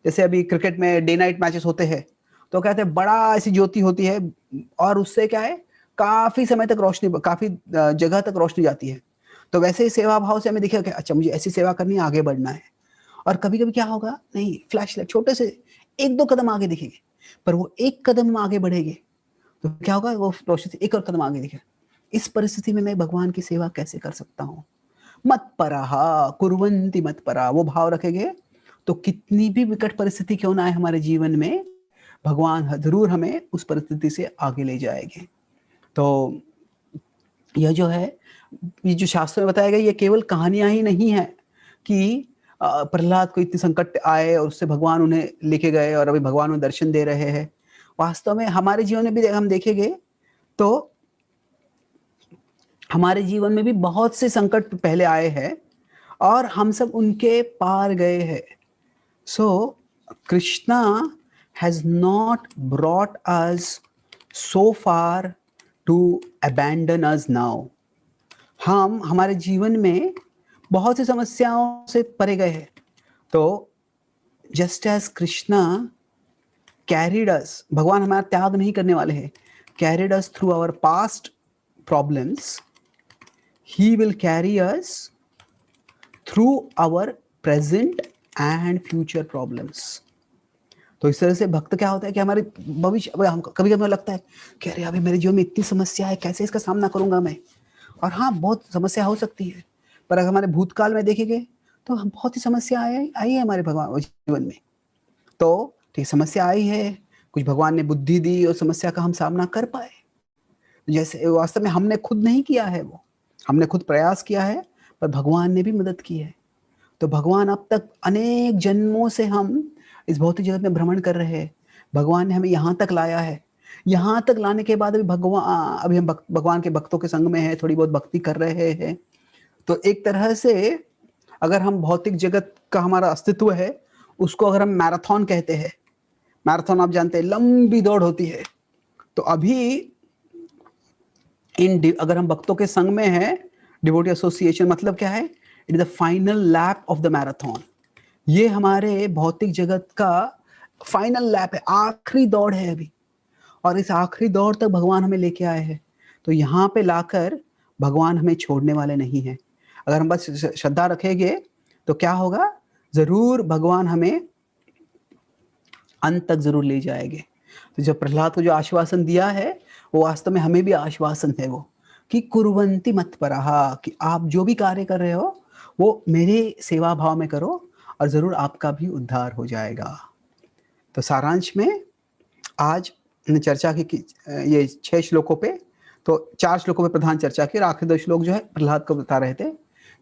Speaker 1: जैसे अभी क्रिकेट में डे नाइट मैचेस होते हैं तो कहते हैं बड़ा ऐसी ज्योति होती है और उससे क्या है काफी समय तक रोशनी काफी जगह तक रोशनी जाती है तो वैसे ही सेवा भाव से हमें दिखेगा कि अच्छा मुझे ऐसी सेवा करनी है आगे बढ़ना है और कभी कभी क्या होगा नहीं फ्लैश लाइट छोटे से एक दो कदम आगे दिखेंगे पर वो एक कदम आगे बढ़ेंगे तो क्या होगा वो रोशनी से एक और कदम आगे दिखेगा इस परिस्थिति में मैं भगवान की सेवा कैसे कर सकता हूँ मत परा कुरवंती मत परा वो भाव रखेंगे तो कितनी भी विकट परिस्थिति क्यों ना आए हमारे जीवन में भगवान जरूर हमें उस परिस्थिति से आगे ले जाएंगे तो यह जो है ये जो शास्त्र में बताया गया ये केवल कहानियां ही नहीं है कि प्रहलाद को इतने संकट आए और उससे भगवान उन्हें लेके गए और अभी भगवान उन्हें दर्शन दे रहे हैं वास्तव में हमारे जीवन में भी हम देखेंगे तो हमारे जीवन में भी बहुत से संकट पहले आए हैं और हम सब उनके पार गए हैं so Krishna has not brought us so far to abandon us now हम हमारे जीवन में बहुत सी समस्याओं से परे गए हैं तो just as Krishna carried us भगवान हमारा त्याग नहीं करने वाले हैं carried us through our past problems he will carry us through our present and future problems तो इस तरह से भक्त क्या होता है कि हमारे भविष्य कभी कभी लगता है कि अरे अभी मेरे जीवन में इतनी समस्या है कैसे इसका सामना करूंगा मैं और हाँ बहुत समस्या हो सकती है पर अगर हमारे भूतकाल में देखेंगे तो हम बहुत ही समस्या आई आई है हमारे भगवान जीवन में तो ठीक समस्या आई है कुछ भगवान ने बुद्धि दी और समस्या का हम सामना कर पाए जैसे वास्तव में हमने खुद नहीं किया है वो हमने खुद प्रयास किया है पर भगवान ने भी मदद की है तो भगवान अब तक अनेक जन्मों से हम इस भौतिक जगत में भ्रमण कर रहे हैं भगवान ने हमें यहाँ तक लाया है यहाँ तक लाने के बाद अभी भगवान अभी हम भगवान के भक्तों के संग में है थोड़ी बहुत भक्ति कर रहे हैं तो एक तरह से अगर हम भौतिक जगत का हमारा अस्तित्व है उसको अगर हम मैराथन कहते हैं मैराथन आप जानते हैं लंबी दौड़ होती है तो अभी इन अगर हम भक्तों के संग में है डिवोटी एसोसिएशन मतलब क्या है it is the final lap of the marathon ये हमारे भौतिक जगत का फाइनल लैप है आखिरी दौड़ है अभी और इस आखिरी दौड़ तक भगवान हमें लेके आए हैं तो यहाँ पे लाकर भगवान हमें छोड़ने वाले नहीं है अगर हम बस श्रद्धा रखेंगे तो क्या होगा जरूर भगवान हमें अंत तक जरूर ले जाएंगे तो जब प्रहलाद को जो आश्वासन दिया है वो वास्तव में हमें भी आश्वासन है वो कि कुरवंती मत पर कि आप जो भी कार्य कर रहे हो वो मेरे सेवा भाव में करो और ज़रूर आपका भी उद्धार हो जाएगा तो सारांश में आज ने चर्चा की ये छह श्लोकों पे तो चार श्लोकों पे प्रधान चर्चा की और आखिरी दो श्लोक जो है प्रहलाद को बता रहे थे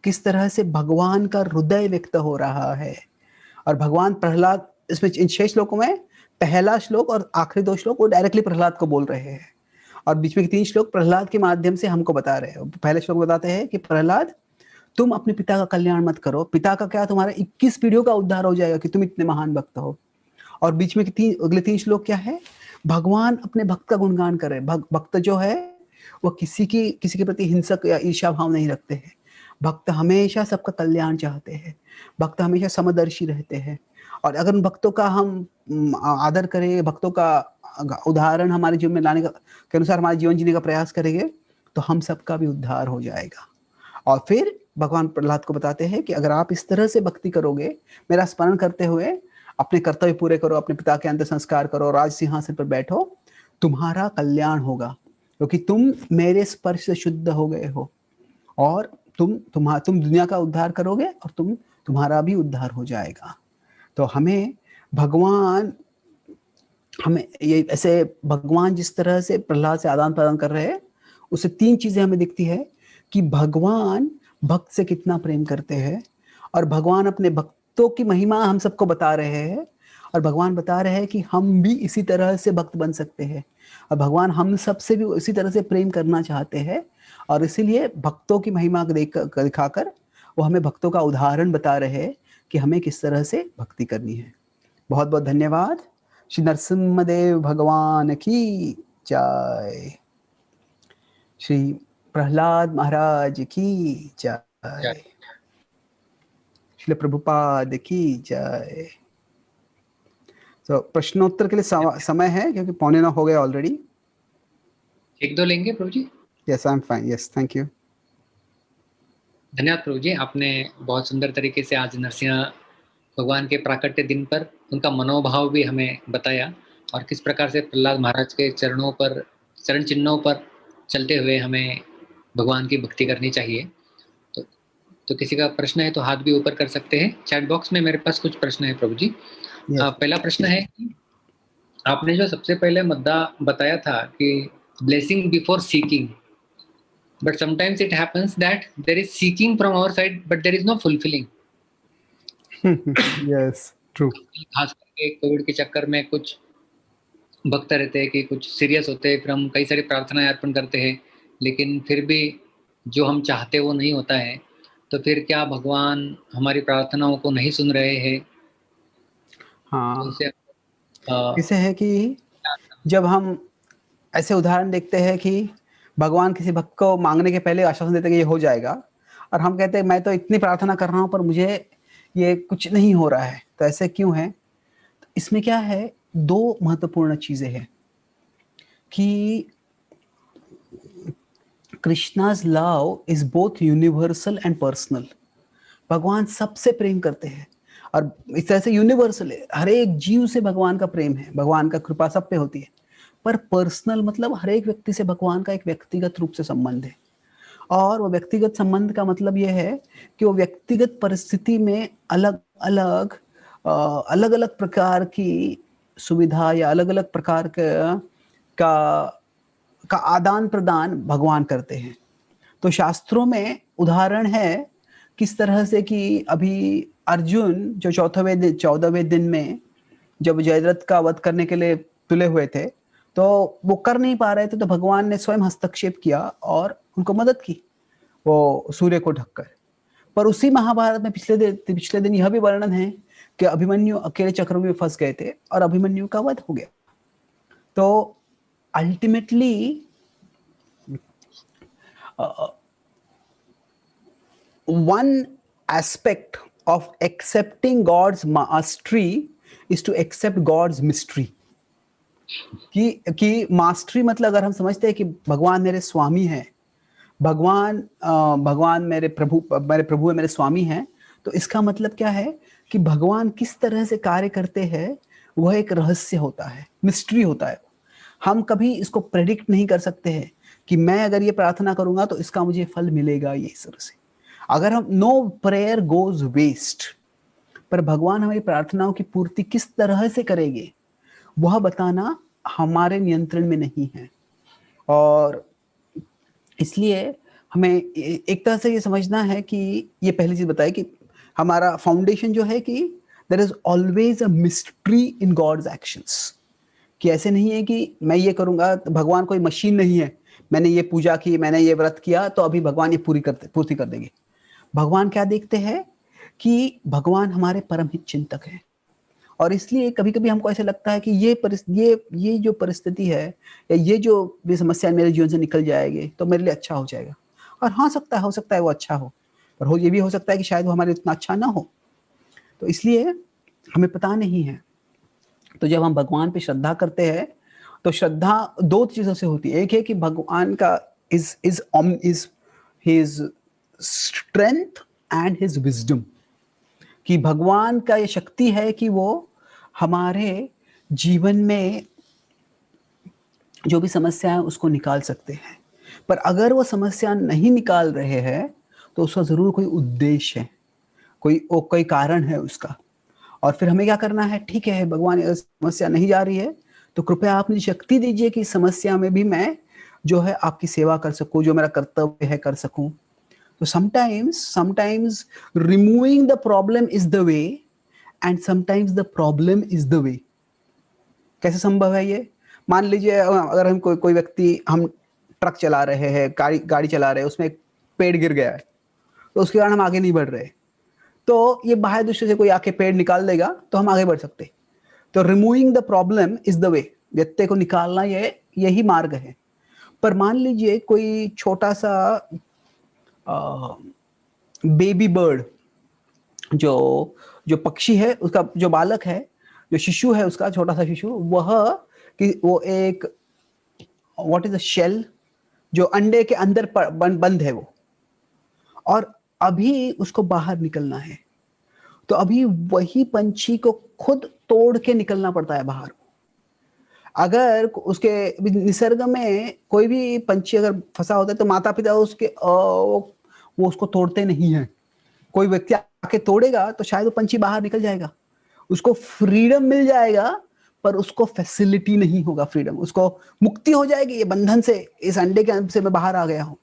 Speaker 1: किस तरह से भगवान का हृदय व्यक्त हो रहा है और भगवान प्रहलाद इसमें इन छह श्लोकों में पहला श्लोक और आखिरी दो श्लोक वो डायरेक्टली प्रहलाद को बोल रहे हैं और बीच में तीन श्लोक प्रहलाद के माध्यम से हमको बता रहे हैं पहले श्लोक बताते हैं कि प्रहलाद तुम अपने पिता का कल्याण मत करो पिता का क्या तुम्हारा इक्कीस पीढ़ियों का उद्धार हो जाएगा कि तुम इतने महान भक्त हो और बीच में तीन अगले तीन श्लोक क्या है भगवान अपने भक्त का गुणगान करे भक्त जो है वो किसी की किसी के प्रति हिंसक या ईर्षा भाव नहीं रखते हैं भक्त हमेशा सबका कल्याण चाहते हैं भक्त हमेशा समदर्शी रहते हैं और अगर उन भक्तों का हम आदर करें भक्तों का उदाहरण हमारे जीवन में लाने का के अनुसार हमारे जीवन जीने का प्रयास करेंगे तो हम सबका भी उद्धार हो जाएगा और फिर भगवान प्रहलाद को बताते हैं कि अगर आप इस तरह से भक्ति करोगे मेरा स्मरण करते हुए अपने कर्तव्य पूरे करो अपने पिता के अंदर संस्कार करो राज सिंहासन पर बैठो तुम्हारा कल्याण होगा क्योंकि तुम मेरे स्पर्श से शुद्ध हो गए हो और तुम तुम्हारा तुम दुनिया का उद्धार करोगे और तुम तुम्हारा भी उद्धार हो जाएगा तो हमें भगवान हमें ये ऐसे भगवान जिस तरह से प्रहलाद से आदान प्रदान कर रहे हैं उससे तीन चीजें हमें दिखती है कि भगवान भक्त से कितना प्रेम करते हैं और भगवान अपने भक्तों की महिमा हम सबको बता रहे हैं और भगवान बता रहे हैं कि हम भी इसी तरह से भक्त बन सकते हैं और भगवान हम सबसे भी इसी तरह से प्रेम करना चाहते हैं और इसीलिए भक्तों की महिमा देख दिखाकर वो हमें भक्तों का उदाहरण बता रहे हैं कि हमें किस तरह से भक्ति करनी है बहुत बहुत धन्यवाद श्री नरसिम्हदेव भगवान की जय श्री प्रहलाद महाराज की जय श्री प्रभुपाद की जय तो प्रश्नोत्तर के लिए समय है क्योंकि पौने नौ हो गए ऑलरेडी
Speaker 2: एक दो लेंगे प्रभु
Speaker 1: जी yes I am fine yes thank you
Speaker 2: धन्यवाद प्रभु जी आपने बहुत सुंदर तरीके से आज नरसिंह भगवान के प्राकट्य दिन पर उनका मनोभाव भी हमें बताया और किस प्रकार से प्रहलाद महाराज के चरणों पर चरण चिन्हों पर चलते हुए हमें भगवान की भक्ति करनी चाहिए तो तो किसी का प्रश्न है तो हाथ भी ऊपर कर सकते हैं चैट बॉक्स में मेरे पास कुछ प्रश्न है प्रभु जी आ, पहला प्रश्न है कि आपने जो सबसे पहले मुद्दा बताया था कि blessing before seeking but sometimes it है that there is seeking from our side but there is no fulfilling
Speaker 3: खास
Speaker 2: करके कोविड के चक्कर में कुछ भक्त रहते हैं कि कुछ सीरियस होते हैं फिर हम कई सारी प्रार्थनाएं अर्पण करते हैं लेकिन फिर भी जो हम चाहते वो नहीं होता है तो फिर क्या भगवान हमारी प्रार्थनाओं को नहीं सुन रहे हैं हाँ तो
Speaker 1: इसे है कि जब हम ऐसे उदाहरण देखते हैं कि भगवान किसी भक्त को मांगने के पहले आश्वासन देते कि ये हो जाएगा और हम कहते हैं मैं तो इतनी प्रार्थना कर रहा हूँ पर मुझे ये कुछ नहीं हो रहा है तो ऐसे क्यों है तो इसमें क्या है दो महत्वपूर्ण चीज़ें हैं कि Krishna's love is both universal and personal भगवान सबसे प्रेम करते हैं और इस तरह से यूनिवर्सल है हर एक जीव से भगवान का प्रेम है भगवान का कृपा सब पे होती है पर पर्सनल मतलब हर एक व्यक्ति से भगवान का एक व्यक्तिगत रूप से संबंध है और वो व्यक्तिगत संबंध का मतलब यह है कि वो व्यक्तिगत परिस्थिति में अलग अलग अलग अलग प्रकार की सुविधा या अलग अलग प्रकार का, का का आदान प्रदान भगवान करते हैं तो शास्त्रों में उदाहरण है किस तरह से कि अभी अर्जुन जो चौथवें दिन चौदहवें दिन में जब जयद्रथ का वध करने के लिए तुले हुए थे तो वो कर नहीं पा रहे थे तो भगवान ने स्वयं हस्तक्षेप किया और उनको मदद की वो सूर्य को ढककर पर उसी महाभारत में पिछले दिन पिछले दिन यह भी वर्णन है कि अभिमन्यु अकेले चक्र में फंस गए थे और अभिमन्यु का वध हो गया तो ultimately uh, one aspect of accepting god's mastery is to accept god's mystery कि कि मास्टरी मतलब अगर हम समझते हैं कि भगवान मेरे स्वामी हैं भगवान भगवान मेरे प्रभु मेरे प्रभु है मेरे स्वामी हैं तो इसका मतलब क्या है कि भगवान किस तरह से कार्य करते हैं वह एक रहस्य होता है मिस्ट्री होता है हम कभी इसको प्रेडिक्ट नहीं कर सकते हैं कि मैं अगर ये प्रार्थना करूंगा तो इसका मुझे फल मिलेगा ये सर से अगर हम नो प्रेयर गोज वेस्ट पर भगवान हमारी प्रार्थनाओं की पूर्ति किस तरह से करेंगे वह बताना हमारे नियंत्रण में नहीं है और इसलिए हमें एक तरह से ये समझना है कि ये पहली चीज बताए कि हमारा फाउंडेशन जो है कि there is always a mystery in God's actions कि ऐसे नहीं है कि मैं ये करूंगा भगवान कोई मशीन नहीं है मैंने ये पूजा की मैंने ये व्रत किया तो अभी भगवान ये पूरी करते पूर्ति कर देंगे भगवान क्या देखते हैं कि भगवान हमारे परम ही चिंतक है और इसलिए कभी कभी हमको ऐसा लगता है कि ये ये ये जो परिस्थिति है या ये जो भी समस्या मेरे जीवन से निकल जाएगी तो मेरे लिए अच्छा हो जाएगा और हाँ सकता है हो सकता है वो अच्छा हो पर हो ये भी हो सकता है कि शायद वो हमारे इतना अच्छा ना हो तो इसलिए हमें पता नहीं है तो जब हम भगवान पे श्रद्धा करते हैं तो श्रद्धा दो चीजों से होती है एक है कि भगवान का is is is his strength and his wisdom कि भगवान का ये शक्ति है कि वो हमारे जीवन में जो भी समस्या है उसको निकाल सकते हैं पर अगर वो समस्या नहीं निकाल रहे हैं तो उसका ज़रूर कोई उद्देश्य है कोई ओ, कोई कारण है उसका और फिर हमें क्या करना है ठीक है भगवान समस्या नहीं जा रही है तो कृपया आप मुझे शक्ति दीजिए कि समस्या में भी मैं जो है आपकी सेवा कर सकूं जो मेरा कर्तव्य है कर सकूं तो sometimes sometimes removing the problem is the way and sometimes the problem is the way कैसे संभव है ये मान लीजिए अगर हम कोई कोई व्यक्ति हम ट्रक चला रहे हैं गाड़ी गाड़ी चला रहे हैं उसमें एक पेड़ गिर गया है तो उसके कारण हम आगे नहीं बढ़ रहे तो ये बाहर दूसरे से कोई आके पेड़ निकाल देगा तो हम आगे बढ़ सकते हैं तो removing the problem is the way व्यक्त को निकालना ये यही मार्ग है पर मान लीजिए कोई छोटा सा बेबी बर्ड जो जो पक्षी है उसका जो बालक है जो शिशु है उसका छोटा सा शिशु वह कि वो एक व्हाट इज अ शेल जो अंडे के अंदर पर, बन, बंद है वो और अभी उसको बाहर निकलना है तो अभी वही पंछी को खुद तोड़ के निकलना पड़ता है बाहर अगर उसके निसर्ग में कोई भी पंछी अगर फंसा होता है तो माता पिता उसके ओ, वो उसको तोड़ते नहीं है कोई व्यक्ति आके तोड़ेगा तो शायद वो पंछी बाहर निकल जाएगा उसको फ्रीडम मिल जाएगा पर उसको फैसिलिटी नहीं होगा फ्रीडम उसको मुक्ति हो जाएगी ये बंधन से इस अंडे के से मैं बाहर आ गया हूं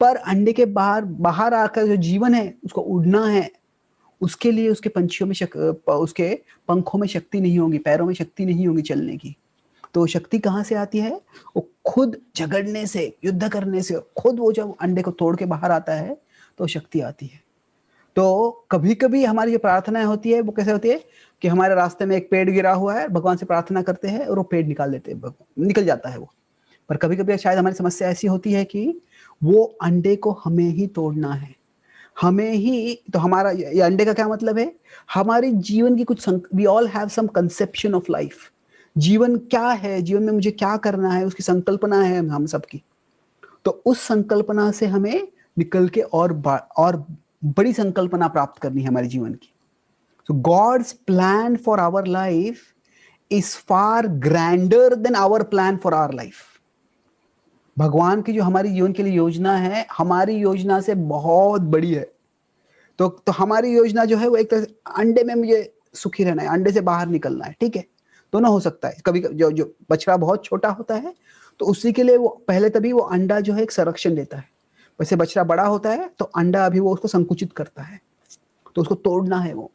Speaker 1: पर अंडे के बाहर बाहर आकर जो जीवन है उसको उड़ना है उसके लिए उसके पंछियों में शक, उसके पंखों में शक्ति नहीं होगी पैरों में शक्ति नहीं होगी चलने की तो शक्ति कहाँ से आती है वो खुद झगड़ने से युद्ध करने से खुद वो जब अंडे को तोड़ के बाहर आता है तो शक्ति आती है तो कभी कभी हमारी जो प्रार्थनाएं होती है वो कैसे होती है कि हमारे रास्ते में एक पेड़ गिरा हुआ है भगवान से प्रार्थना करते हैं और वो पेड़ निकाल देते हैं निकल जाता है वो पर कभी कभी शायद हमारी समस्या ऐसी होती है कि वो अंडे को हमें ही तोड़ना है हमें ही तो हमारा ये अंडे का क्या मतलब है हमारे जीवन की कुछ we all have some conception of life जीवन क्या है जीवन में मुझे क्या करना है उसकी संकल्पना है हम सबकी तो उस संकल्पना से हमें निकल के और और बड़ी संकल्पना प्राप्त करनी है हमारे जीवन की so God's plan for our life is far grander than our plan for our life भगवान की जो हमारी जीवन के लिए योजना है हमारी योजना से बहुत बड़ी है तो तो हमारी योजना जो है वो एक तरह से अंडे में मुझे सुखी रहना है अंडे से बाहर निकलना है ठीक है दोनों तो हो सकता है कभी जो जो बछड़ा बहुत छोटा होता है तो उसी के लिए वो पहले तभी वो अंडा जो है एक संरक्षण देता है वैसे बछड़ा बड़ा होता है तो अंडा अभी वो उसको संकुचित करता है तो उसको तोड़ना है वो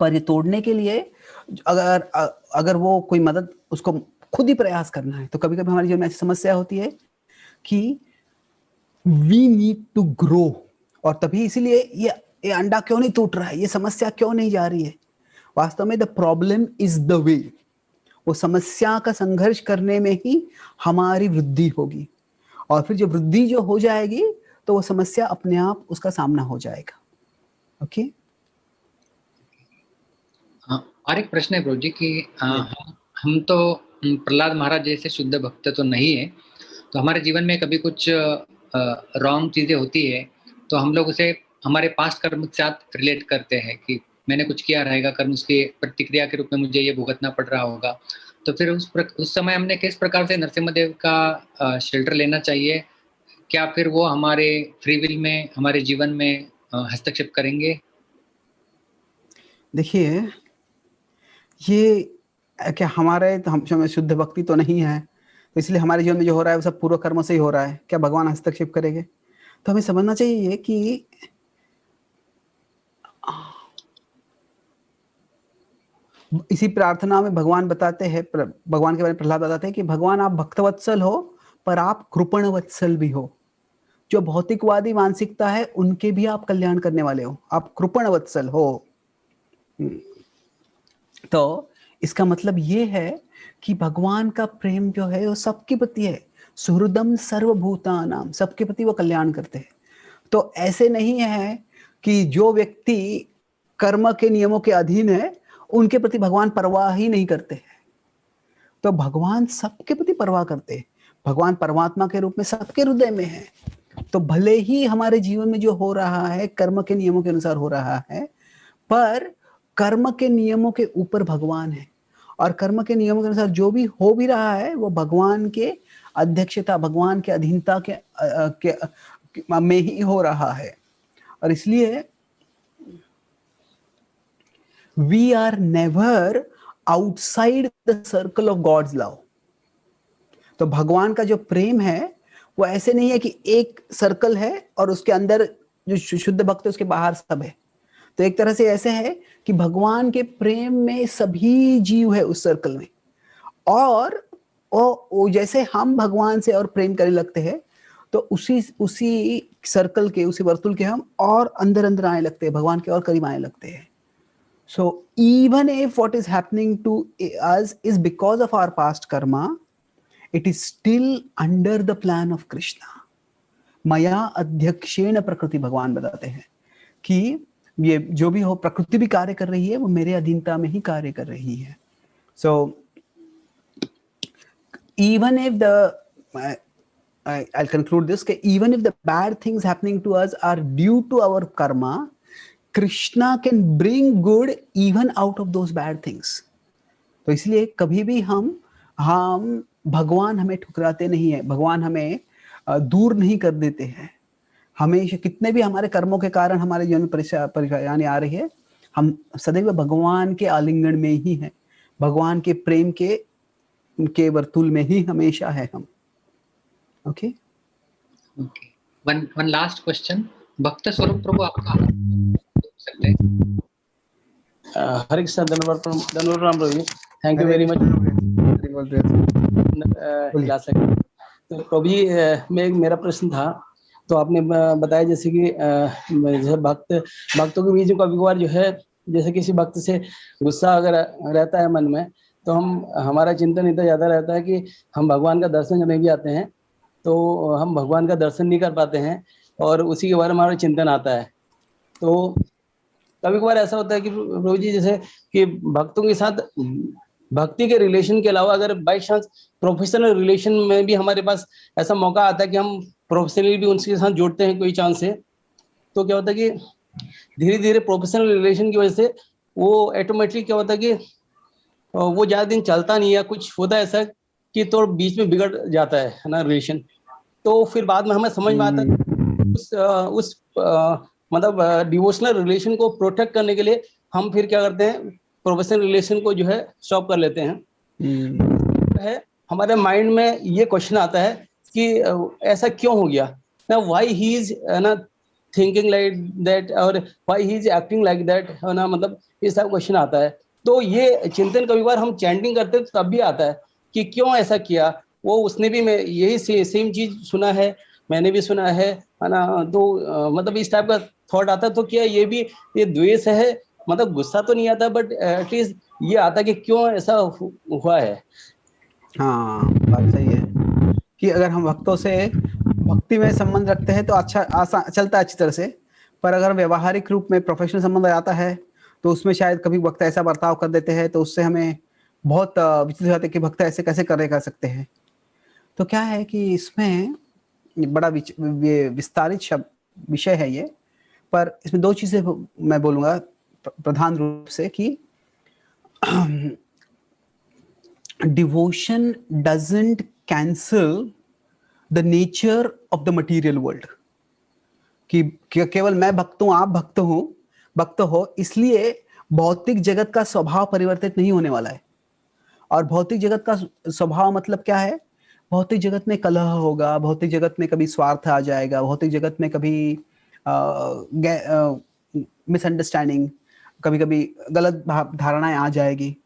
Speaker 1: पर ये तोड़ने के लिए अगर अगर वो कोई मदद उसको खुद ही प्रयास करना है तो कभी कभी हमारे जीवन में ऐसी समस्या होती है कि वी नीड टू ग्रो और तभी इसीलिए ये ये अंडा क्यों नहीं टूट रहा है ये समस्या क्यों नहीं जा रही है वास्तव में the problem is the way वो समस्या का संघर्ष करने में ही हमारी वृद्धि होगी और फिर जो वृद्धि जो हो जाएगी तो वो समस्या अपने आप उसका सामना हो जाएगा ओके okay?
Speaker 2: हाँ, और एक प्रश्न है गुरु जी की हाँ, हम तो प्रहलाद महाराज जैसे शुद्ध भक्त तो नहीं है तो हमारे जीवन में कभी कुछ रॉन्ग चीज़ें होती है तो हम लोग उसे हमारे पास्ट कर्म के साथ रिलेट करते हैं कि मैंने कुछ किया रहेगा कर्म उसकी प्रतिक्रिया के रूप में मुझे ये भुगतना पड़ रहा होगा तो फिर उस प्र, उस समय हमने किस प्रकार से नरसिम्हा देव का शेल्टर लेना चाहिए क्या फिर वो हमारे फ्री विल में हमारे जीवन में हस्तक्षेप करेंगे
Speaker 1: देखिए ये कि हमारे तो हम शुद्ध भक्ति तो नहीं है तो इसलिए हमारे जीवन में जो हो रहा है वो सब पूर्व कर्म से ही हो रहा है क्या भगवान हस्तक्षेप करेंगे तो हमें समझना चाहिए कि इसी प्रार्थना में भगवान बताते हैं भगवान के बारे में प्रहलाद बताते हैं कि भगवान आप भक्तवत्सल हो पर आप कृपण वत्सल भी हो जो भौतिकवादी मानसिकता है उनके भी आप कल्याण करने वाले हो आप कृपण वत्सल हो हम्म। तो इसका मतलब ये है कि भगवान का प्रेम जो है वो सबके प्रति है सुहृदम सर्वभूता नाम सबके प्रति वो कल्याण करते हैं तो ऐसे नहीं है कि जो व्यक्ति कर्म के नियमों के अधीन है उनके प्रति भगवान परवाह ही नहीं करते हैं तो भगवान सबके प्रति परवाह करते हैं भगवान परमात्मा के रूप में सबके हृदय में है तो भले ही हमारे जीवन में जो हो रहा है कर्म के नियमों के अनुसार हो रहा है पर कर्म के नियमों के ऊपर भगवान है और कर्म के नियमों के अनुसार जो भी हो भी रहा है वो भगवान के अध्यक्षता भगवान के अधीनता के, के, के में ही हो रहा है और इसलिए we are never outside the circle of God's love तो भगवान का जो प्रेम है वो ऐसे नहीं है कि एक सर्कल है और उसके अंदर जो शुद्ध भक्त है उसके बाहर सब है तो एक तरह से ऐसे है कि भगवान के प्रेम में सभी जीव है उस सर्कल में और ओ, जैसे हम भगवान से और प्रेम करने लगते हैं तो उसी उसी सर्कल के उसी वर्तुल के हम और अंदर अंदर आने लगते हैं भगवान के और करीब आने लगते हैं so even if what is happening to us is because of our past karma it is still under the plan of Krishna मया अध्यक्षेण प्रकृति भगवान बताते हैं कि ये जो भी हो प्रकृति भी कार्य कर रही है वो मेरे अधीनता में ही कार्य कर रही है so even if the I conclude this even if the bad things happening to us are due to our karma Krishna can bring good even out of those bad things तो इसलिए कभी भी हम हम भगवान हमें ठुकराते नहीं है भगवान हमें दूर नहीं कर देते हैं हमेशा कितने भी हमारे कर्मों के कारण हमारे जीवन में परेशानी आ रही है हम सदैव भगवान के आलिंगन में ही हैं भगवान के प्रेम के के वर्तुल में ही हमेशा है हम okay
Speaker 2: one one last question Bhakta Swarup प्रभु आपका सकते
Speaker 3: uh, हरे कृष्ण धन्यवाद धन्यवाद Ram Ravi thank you very much प्रभु जी uh, तो uh, मैं मेरा प्रश्न था तो आपने बताया जैसे कि जैसे भक्त भक्तों के बीच कभी कभार जो है जैसे किसी भक्त से गुस्सा अगर रहता है मन में तो हम हमारा चिंतन इतना ज़्यादा रहता है कि हम भगवान का दर्शन करने भी आते हैं तो हम भगवान का दर्शन नहीं कर पाते हैं और उसी के बारे में हमारा चिंतन आता है तो कभी कभार ऐसा होता है कि प्रभु जी जैसे कि भक्तों के साथ भक्ति के रिलेशन के अलावा अगर बाई चांस प्रोफेशनल रिलेशन में भी हमारे पास ऐसा मौका आता है कि हम प्रोफेशनली भी उनके साथ जुड़ते हैं कोई चांस है तो क्या होता है कि धीरे धीरे प्रोफेशनल रिलेशन की वजह से वो ऑटोमेटिक क्या होता है कि वो ज़्यादा दिन चलता नहीं है कुछ होता है ऐसा कि तो बीच में बिगड़ जाता है ना रिलेशन तो फिर बाद में हमें समझ में आता है उस उस मतलब डिवोशनल रिलेशन को प्रोटेक्ट करने के लिए हम फिर क्या करते हैं प्रोफेशनल रिलेशन को जो है स्टॉप कर लेते हैं हम्म। है हमारे माइंड में ये क्वेश्चन आता है कि ऐसा क्यों हो गया ना वाई ही इज ना थिंकिंग लाइक दैट और why he is acting like that ना मतलब ये सब क्वेश्चन आता है तो ये चिंतन कभी बार हम चैंटिंग करते हैं तब भी आता है कि क्यों ऐसा किया वो उसने भी मैं यही से, सेम चीज सुना है मैंने भी सुना है है ना तो मतलब इस टाइप का थॉट आता तो क्या ये भी ये द्वेष है मतलब गुस्सा तो नहीं आता बट एटलीस्ट ये आता कि क्यों ऐसा हुआ है हाँ बात सही है कि अगर हम भक्तों से भक्ति में संबंध रखते हैं तो अच्छा
Speaker 1: आसान चलता है अच्छी तरह से पर अगर व्यवहारिक रूप में प्रोफेशनल संबंध आता है तो उसमें शायद कभी वक्त ऐसा बर्ताव कर देते हैं तो उससे हमें बहुत विचलित हो जाते कि भक्त ऐसे कैसे करे कर सकते हैं तो क्या है कि इसमें बड़ा विस्तारित शब्द विषय है ये पर इसमें दो चीजें मैं बोलूँगा प्रधान रूप से कि devotion doesn't cancel the nature of the material world कि केवल मैं भक्त हूं आप भक्त हूं भक्त हो इसलिए भौतिक जगत का स्वभाव परिवर्तित नहीं होने वाला है और भौतिक जगत का स्वभाव मतलब क्या है भौतिक जगत में कलह होगा भौतिक जगत में कभी स्वार्थ आ जाएगा भौतिक जगत में कभी मिसअंडरस्टैंडिंग कभी कभी गलत धारणाएं आ जाएगी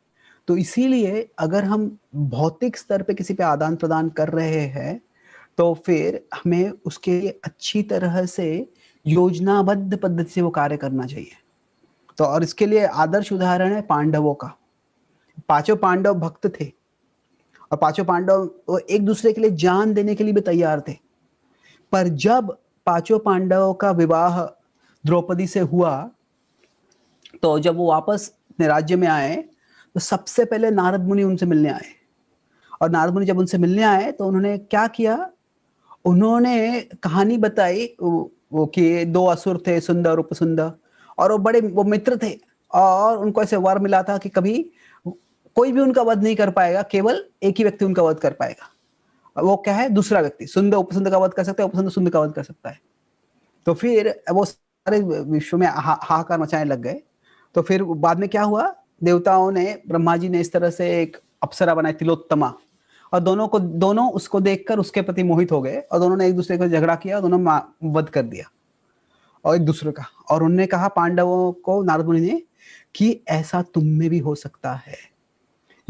Speaker 1: तो इसीलिए अगर हम भौतिक स्तर पे किसी पे आदान प्रदान कर रहे हैं तो फिर हमें उसके लिए अच्छी तरह से योजनाबद्ध पद्धति से वो कार्य करना चाहिए तो और इसके लिए आदर्श उदाहरण है पांडवों का पांचों पांडव भक्त थे और पांचों पांडव एक दूसरे के लिए जान देने के लिए भी तैयार थे पर जब पांचों पांडवों का विवाह द्रौपदी से हुआ तो जब वो वापस अपने राज्य में आए तो सबसे पहले नारद मुनि उनसे मिलने आए और नारद मुनि जब उनसे मिलने आए तो उन्होंने क्या किया उन्होंने कहानी बताई वो, कि दो असुर थे सुंदर और उपसुंदर और वो बड़े वो मित्र थे और उनको ऐसे वर मिला था कि कभी कोई भी उनका वध नहीं कर पाएगा केवल एक ही व्यक्ति उनका वध कर पाएगा वो क्या है दूसरा व्यक्ति सुंदर उपसुंद का वध कर सकता है उपसंद सुंदर का वध कर सकता है तो फिर वो सारे विश्व में हाहाकार मचाने लग गए तो फिर बाद में क्या हुआ देवताओं ने ब्रह्मा जी ने इस तरह से एक अप्सरा बनाई तिलोत्तमा और दोनों को दोनों उसको देखकर उसके प्रति मोहित हो गए और दोनों ने एक दूसरे को झगड़ा किया और दोनों वध कर दिया और एक दूसरे का और उनने कहा पांडवों को नारद मुनि ने कि ऐसा तुम में भी हो सकता है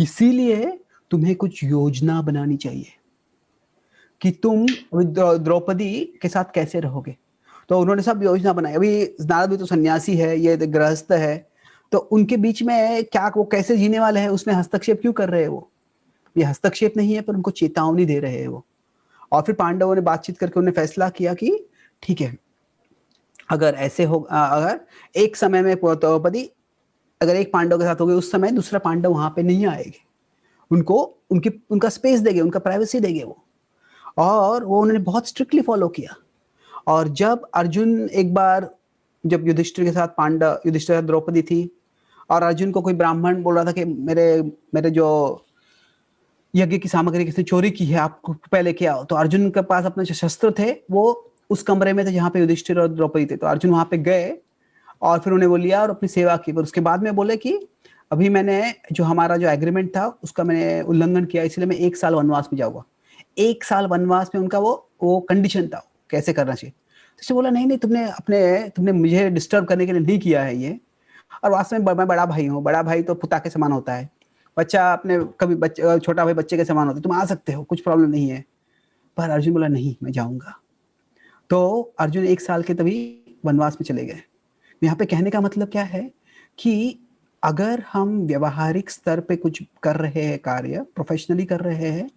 Speaker 1: इसीलिए तुम्हें कुछ योजना बनानी चाहिए कि तुम द्रौपदी के साथ कैसे रहोगे तो उन्होंने सब योजना बनाई अभी नारद भी तो सन्यासी है ये गृहस्थ है तो उनके बीच में क्या वो कैसे जीने वाले हैं उसमें हस्तक्षेप क्यों कर रहे हैं वो ये हस्तक्षेप नहीं है पर उनको चेतावनी दे रहे हैं वो और फिर पांडवों ने बातचीत करके उन्हें फैसला किया कि ठीक है अगर ऐसे हो अगर एक समय में द्रौपदी अगर एक पांडव के साथ हो गए उस समय दूसरा पांडव वहां पे नहीं आएगा उनको उनकी उनका स्पेस देंगे उनका प्राइवेसी देंगे वो और वो उन्होंने बहुत स्ट्रिक्टली फॉलो किया और जब अर्जुन एक बार जब युधिष्ठिर के साथ पांडव युधिष्ठिर द्रौपदी थी और अर्जुन को कोई ब्राह्मण बोल रहा था कि मेरे मेरे जो यज्ञ की सामग्री किसने चोरी की है आपको पहले क्या तो अर्जुन के पास अपने शस्त्र थे वो उस कमरे में थे जहाँ पे युधिष्ठिर और द्रौपदी थे तो अर्जुन वहां पे गए और फिर उन्हें वो लिया और अपनी सेवा की पर उसके बाद में बोले कि अभी मैंने जो हमारा जो एग्रीमेंट था उसका मैंने उल्लंघन किया इसलिए मैं एक साल वनवास में जाऊंगा एक साल वनवास में उनका वो वो कंडीशन था कैसे करना चाहिए तो उसने बोला नहीं नहीं तुमने अपने तुमने मुझे डिस्टर्ब करने के लिए नहीं किया है ये और वास्तव में मैं बड़ा भाई हूँ बड़ा भाई तो पुता के समान होता है बच्चा अपने कभी बच्चे छोटा भाई बच्चे के समान होता है तुम आ सकते हो कुछ प्रॉब्लम नहीं है पर अर्जुन बोला नहीं मैं जाऊँगा तो अर्जुन एक साल के तभी वनवास में चले गए यहाँ पे कहने का मतलब क्या है कि अगर हम व्यवहारिक स्तर पे कुछ कर रहे हैं कार्य प्रोफेशनली कर रहे हैं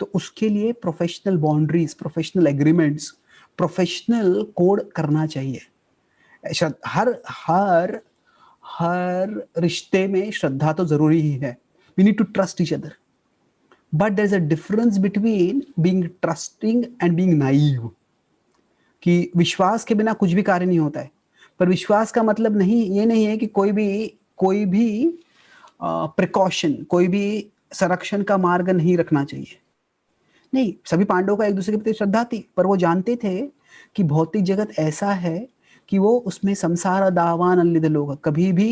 Speaker 1: तो उसके लिए professional boundaries professional agreements professional code करना चाहिए हर हर हर रिश्ते में श्रद्धा तो जरूरी ही है we need to trust each other but there is a difference between being trusting and being naive कि विश्वास के बिना कुछ भी कार्य नहीं होता है पर विश्वास का मतलब नहीं ये नहीं है कि कोई भी कोई भी प्रिकॉशन कोई भी संरक्षण का मार्ग नहीं रखना चाहिए नहीं सभी पांडवों का एक दूसरे के प्रति श्रद्धा थी पर वो जानते थे कि भौतिक जगत ऐसा है कि वो उसमें संसार दावान लोग कभी भी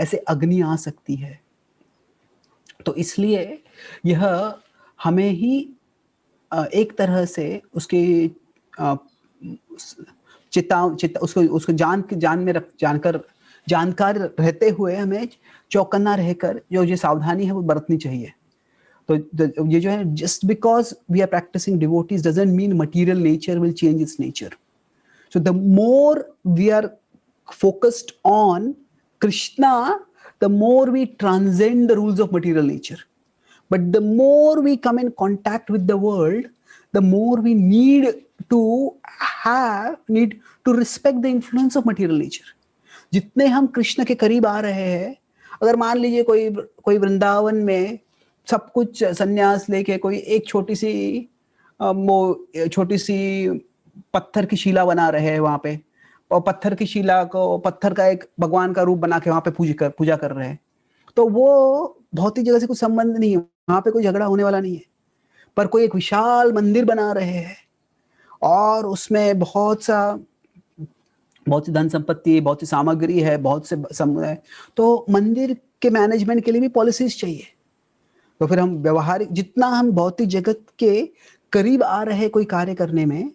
Speaker 1: ऐसे अग्नि आ सकती है तो इसलिए यह हमें ही एक तरह से उसके चिता चिता उसको उसको जान जान में रख जानकर जानकार रहते हुए हमें चौकन्ना रहकर जो ये सावधानी है वो बरतनी चाहिए तो, तो ये जो है just because we are practising devotees doesn't mean material nature will change its nature So the more we are focused on Krishna, the more we transcend the rules of material nature. But the more we come in contact with the world, the more we need to have, need to respect the influence of material nature. जितने हम कृष्ण के करीब आ रहे हैं अगर मान लीजिए कोई कोई वृंदावन में सब कुछ संन्यास लेके कोई एक छोटी सी वो छोटी सी पत्थर की शिला बना रहे हैं वहां पे और पत्थर की शिला को पत्थर का एक भगवान का रूप बना के वहां पे पूजा कर पूजा कर रहे हैं तो वो भौतिक जगह से कुछ संबंध नहीं है वहां पे कोई झगड़ा होने वाला नहीं है पर कोई एक विशाल मंदिर बना रहे हैं और उसमें बहुत सा बहुत सी धन संपत्ति बहुत सी सामग्री है बहुत से सम, तो मंदिर के मैनेजमेंट के लिए भी पॉलिसीज चाहिए तो फिर हम व्यवहारिक जितना हम भौतिक जगत के करीब आ रहे कोई कार्य करने में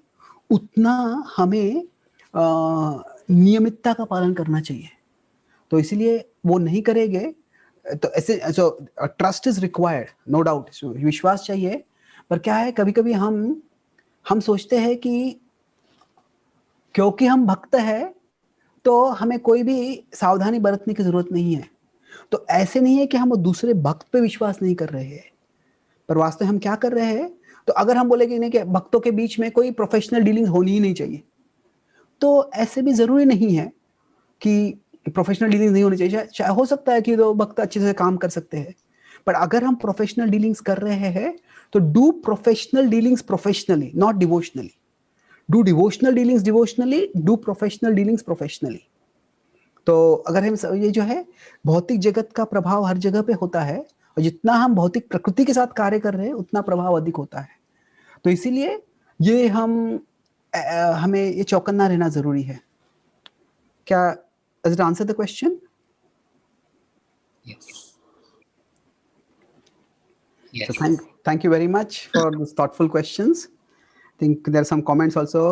Speaker 1: उतना हमें नियमितता का पालन करना चाहिए तो इसलिए वो नहीं करेंगे तो ऐसे so trust is required no doubt विश्वास चाहिए पर क्या है कभी कभी हम हम सोचते हैं कि क्योंकि हम भक्त हैं तो हमें कोई भी सावधानी बरतने की जरूरत नहीं है तो ऐसे नहीं है कि हम दूसरे भक्त पे विश्वास नहीं कर रहे हैं पर वास्तव में हम क्या कर रहे हैं तो अगर हम बोले कि नहीं कि भक्तों के बीच में कोई प्रोफेशनल डीलिंग होनी ही नहीं चाहिए तो ऐसे भी जरूरी नहीं है कि प्रोफेशनल डीलिंग नहीं होनी चाहिए चाहे हो सकता है कि तो भक्त अच्छे से काम कर सकते हैं पर अगर हम प्रोफेशनल डीलिंग्स कर रहे हैं तो do professional dealings professionally not devotionally do devotional dealings devotionally do professional dealings professionally तो अगर हम ये जो है भौतिक जगत का प्रभाव हर जगह पे होता है और जितना हम भौतिक प्रकृति के साथ कार्य कर रहे हैं उतना प्रभाव अधिक होता है तो इसीलिए ये हम हमें ये चौकन्ना रहना जरूरी है क्या does it answer the question yes yes so thank, thank you very much for these thoughtful questions i think there are some comments also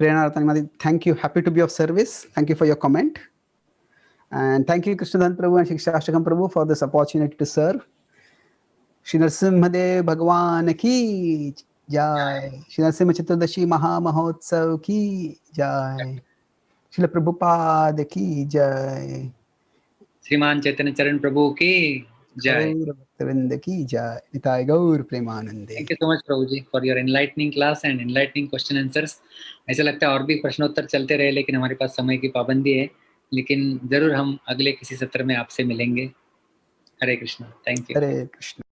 Speaker 1: Prerna thank you happy to be of service thank you for your comment and thank you krishnadhan prabhu and shikshashtakam prabhu for this opportunity to serve Shri Narasimhadeva भगवान की जय श्री नरसिंह चतुर्दशी महामहोत्सव की जय श्री प्रभुपाद की जय
Speaker 2: श्रीमान चैतन्य चरण प्रभु की जय
Speaker 1: भक्तविंद की जय Nitai Gaur Premanand
Speaker 2: thank you so much प्रभु जी for your enlightening class and enlightening question answers ऐसा लगता है और भी प्रश्नोत्तर चलते रहे लेकिन हमारे पास समय की पाबंदी है लेकिन जरूर हम अगले किसी सत्र में आपसे मिलेंगे हरे कृष्णा थैंक यू हरे कृष्णा